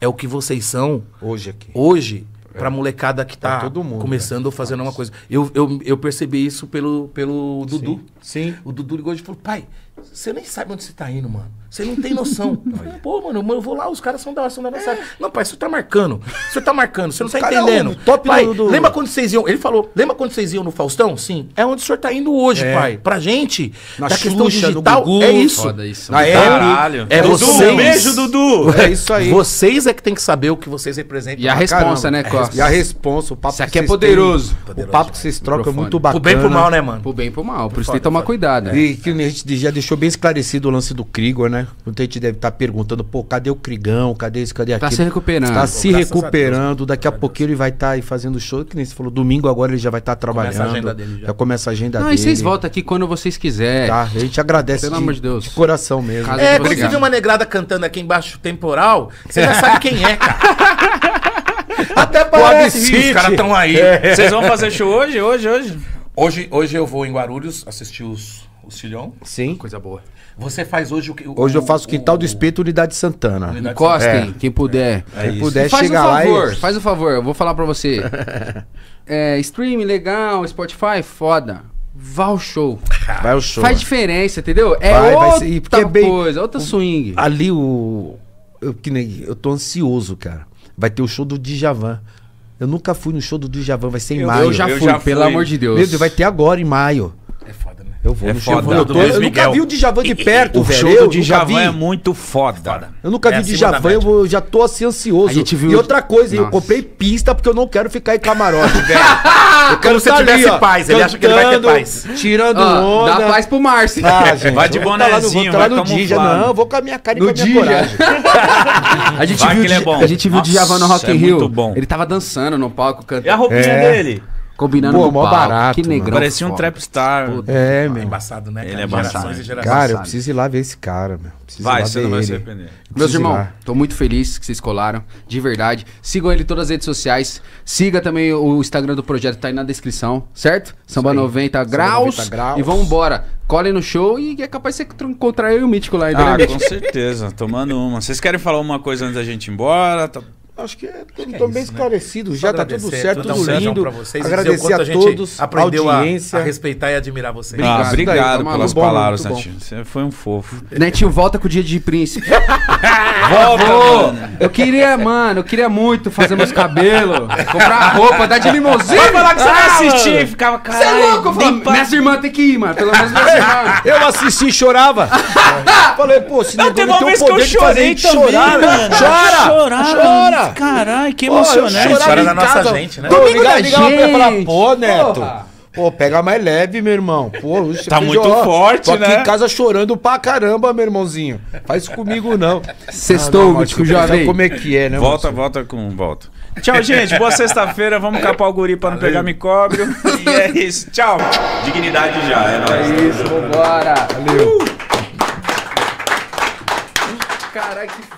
é o que vocês são hoje aqui. Hoje é. para molecada que tá, mundo, começando né? ou fazendo alguma coisa. Eu, eu, eu percebi isso pelo, pelo Dudu. Sim. Sim. O Dudu ligou e falou: pai, você nem sabe onde você tá indo, mano. Você não tem noção. *laughs* pô, mano, eu vou lá, os caras são da, são da nossa é. Não, pai, você tá marcando. Você tá marcando, você não tá é entendendo. É top pai, do, do... lembra quando vocês iam. Ele falou, lembra quando vocês iam no Faustão? Sim. É onde o senhor tá indo hoje, é. pai. Pra gente, Na da questão Xuxa, digital, Gugu, é isso. isso. Na Caralho. É Dudu, vocês. Um beijo, Dudu. É, é isso aí. Vocês é que tem que saber o que vocês representam. E a resposta né, é Costa? E a resposta o papo Isso aqui é poderoso. poderoso. O papo que vocês trocam é muito bacana. Pro bem pro mal, né, mano? Pro bem pro mal. Por, por isso tem que tomar cuidado. Né? E que a gente já deixou deixou bem esclarecido o lance do Krigor, né? Muita gente deve estar tá perguntando, pô, cadê o Krigão? Cadê isso, cadê aquilo? Tá se recuperando. Tá se recuperando. A Daqui a, pouquinho ele vai estar tá aí fazendo show, que nem você falou, domingo agora ele já vai estar tá trabalhando. Começa a agenda dele já. já começa a agenda Não, dele. Não, e vocês voltam aqui quando vocês quiserem. Tá, a gente agradece Pelo de, amor de Deus. de coração mesmo. Caso é, quando você vê uma negrada cantando aqui embaixo, temporal, você já sabe quem é, cara. *laughs* Até parece, os caras estão aí. É. Vocês vão fazer show hoje? Hoje, hoje? Hoje, hoje eu vou em Guarulhos assistir os o Silhão. Sim. Coisa boa. Você faz hoje o que? Hoje o, eu faço o, quintal o, do espeto Unidade Santana. Encostem, é. quem puder. É. é quem puder faz chegar um favor, lá e... Faz o um favor, eu vou falar pra você. *laughs* é, streaming legal, Spotify, foda. Vá ao show. *laughs* Vai ao show. Faz diferença, entendeu? É vai, outra vai ser, é bem, coisa, outra swing. Ali o... Eu, que nem, eu tô ansioso, cara. Vai ter o show do Djavan. Eu nunca fui no show do Djavan, vai ser em eu, maio. Eu já eu fui, já pelo amor de Deus. Meu Deus, vai ter agora em maio. É foda, né? Eu vou é no Show, eu, eu nunca vi o Djavan de perto, o velho. Show Djavan é muito é foda. Eu nunca vi é o Djavan, eu já tô assim ansioso. Viu... E outra coisa, Nossa. eu comprei pista porque eu não quero ficar em camarote, *laughs* velho. Eu quero ser tá ali, ó, paz. Ele acha que ele vai ter paz. Tirando ah, onda. Dá paz pro Márcio. Ah, gente, vai de bonézinho. tá no, tá vai no Dija. Não, vou com a minha cara e com a minha coragem. *laughs* a gente viu, é A gente viu o Djavan no Rock in Rio. Ele tava dançando no palco, cantando. E a roupinha dele? Combinando Pô, mó barato. Que negrão. Parecia um trapstar. É, meu. Embaçado, né? Ele é cara? é embaçado. Cara, eu preciso ir lá ver esse cara, meu. Preciso vai, você não vai se arrepender. Meus irmãos, tô muito feliz que vocês colaram, de verdade. Sigam ele em todas as redes sociais. Siga também o Instagram do projeto, tá aí na descrição, certo? Samba 90 graus, 90 graus. E vambora. embora. Colhem no show e é capaz de você encontrar eu e o Mítico lá. Ah, com certeza. Tomando uma. Vocês querem falar uma coisa antes da gente ir embora? Tá... Acho que é, é bem né? esclarecido já, está tudo certo, tudo lindo. Vocês agradecer a todos, a audiência a, a, respeitar e admirar vocês. Ah, obrigado, daí, pelas bom, palavras, Netinho. Você foi um fofo. Netinho, volta com o dia de príncipe. *laughs* volta! eu queria, mano, eu queria muito fazer meus cabelos, comprar roupa, dar de limousine Vai falar que você ah, vai assistir mano. ficava, cara. Você é louco, falei, pra... Minha irmã tem que ir, mano, pelo menos minha irmã. *laughs* Eu assisti e chorava. *laughs* falei, pô, se não tem um é poder de fazer também né? Chora! Chora! Caralho, que emocionante. Pô, história da nossa gente, né? Domingo da gente. pra falar, pô, Neto. Porra. Pô, pega mais leve, meu irmão. Pô, uxa, tá muito ó, forte, tô aqui né? em casa chorando pra caramba, meu irmãozinho. Faz comigo não. Sextou, já Jovem. Como é que é, né? Volta, volta com... Volta. Tchau, gente. Boa *laughs* sexta-feira. Vamos capar o guri pra não Valeu. pegar micóbio. *laughs* E é isso. Tchau. Dignidade já. É nóis. É isso. Vambora. Uh! Valeu. Uh! Caraca,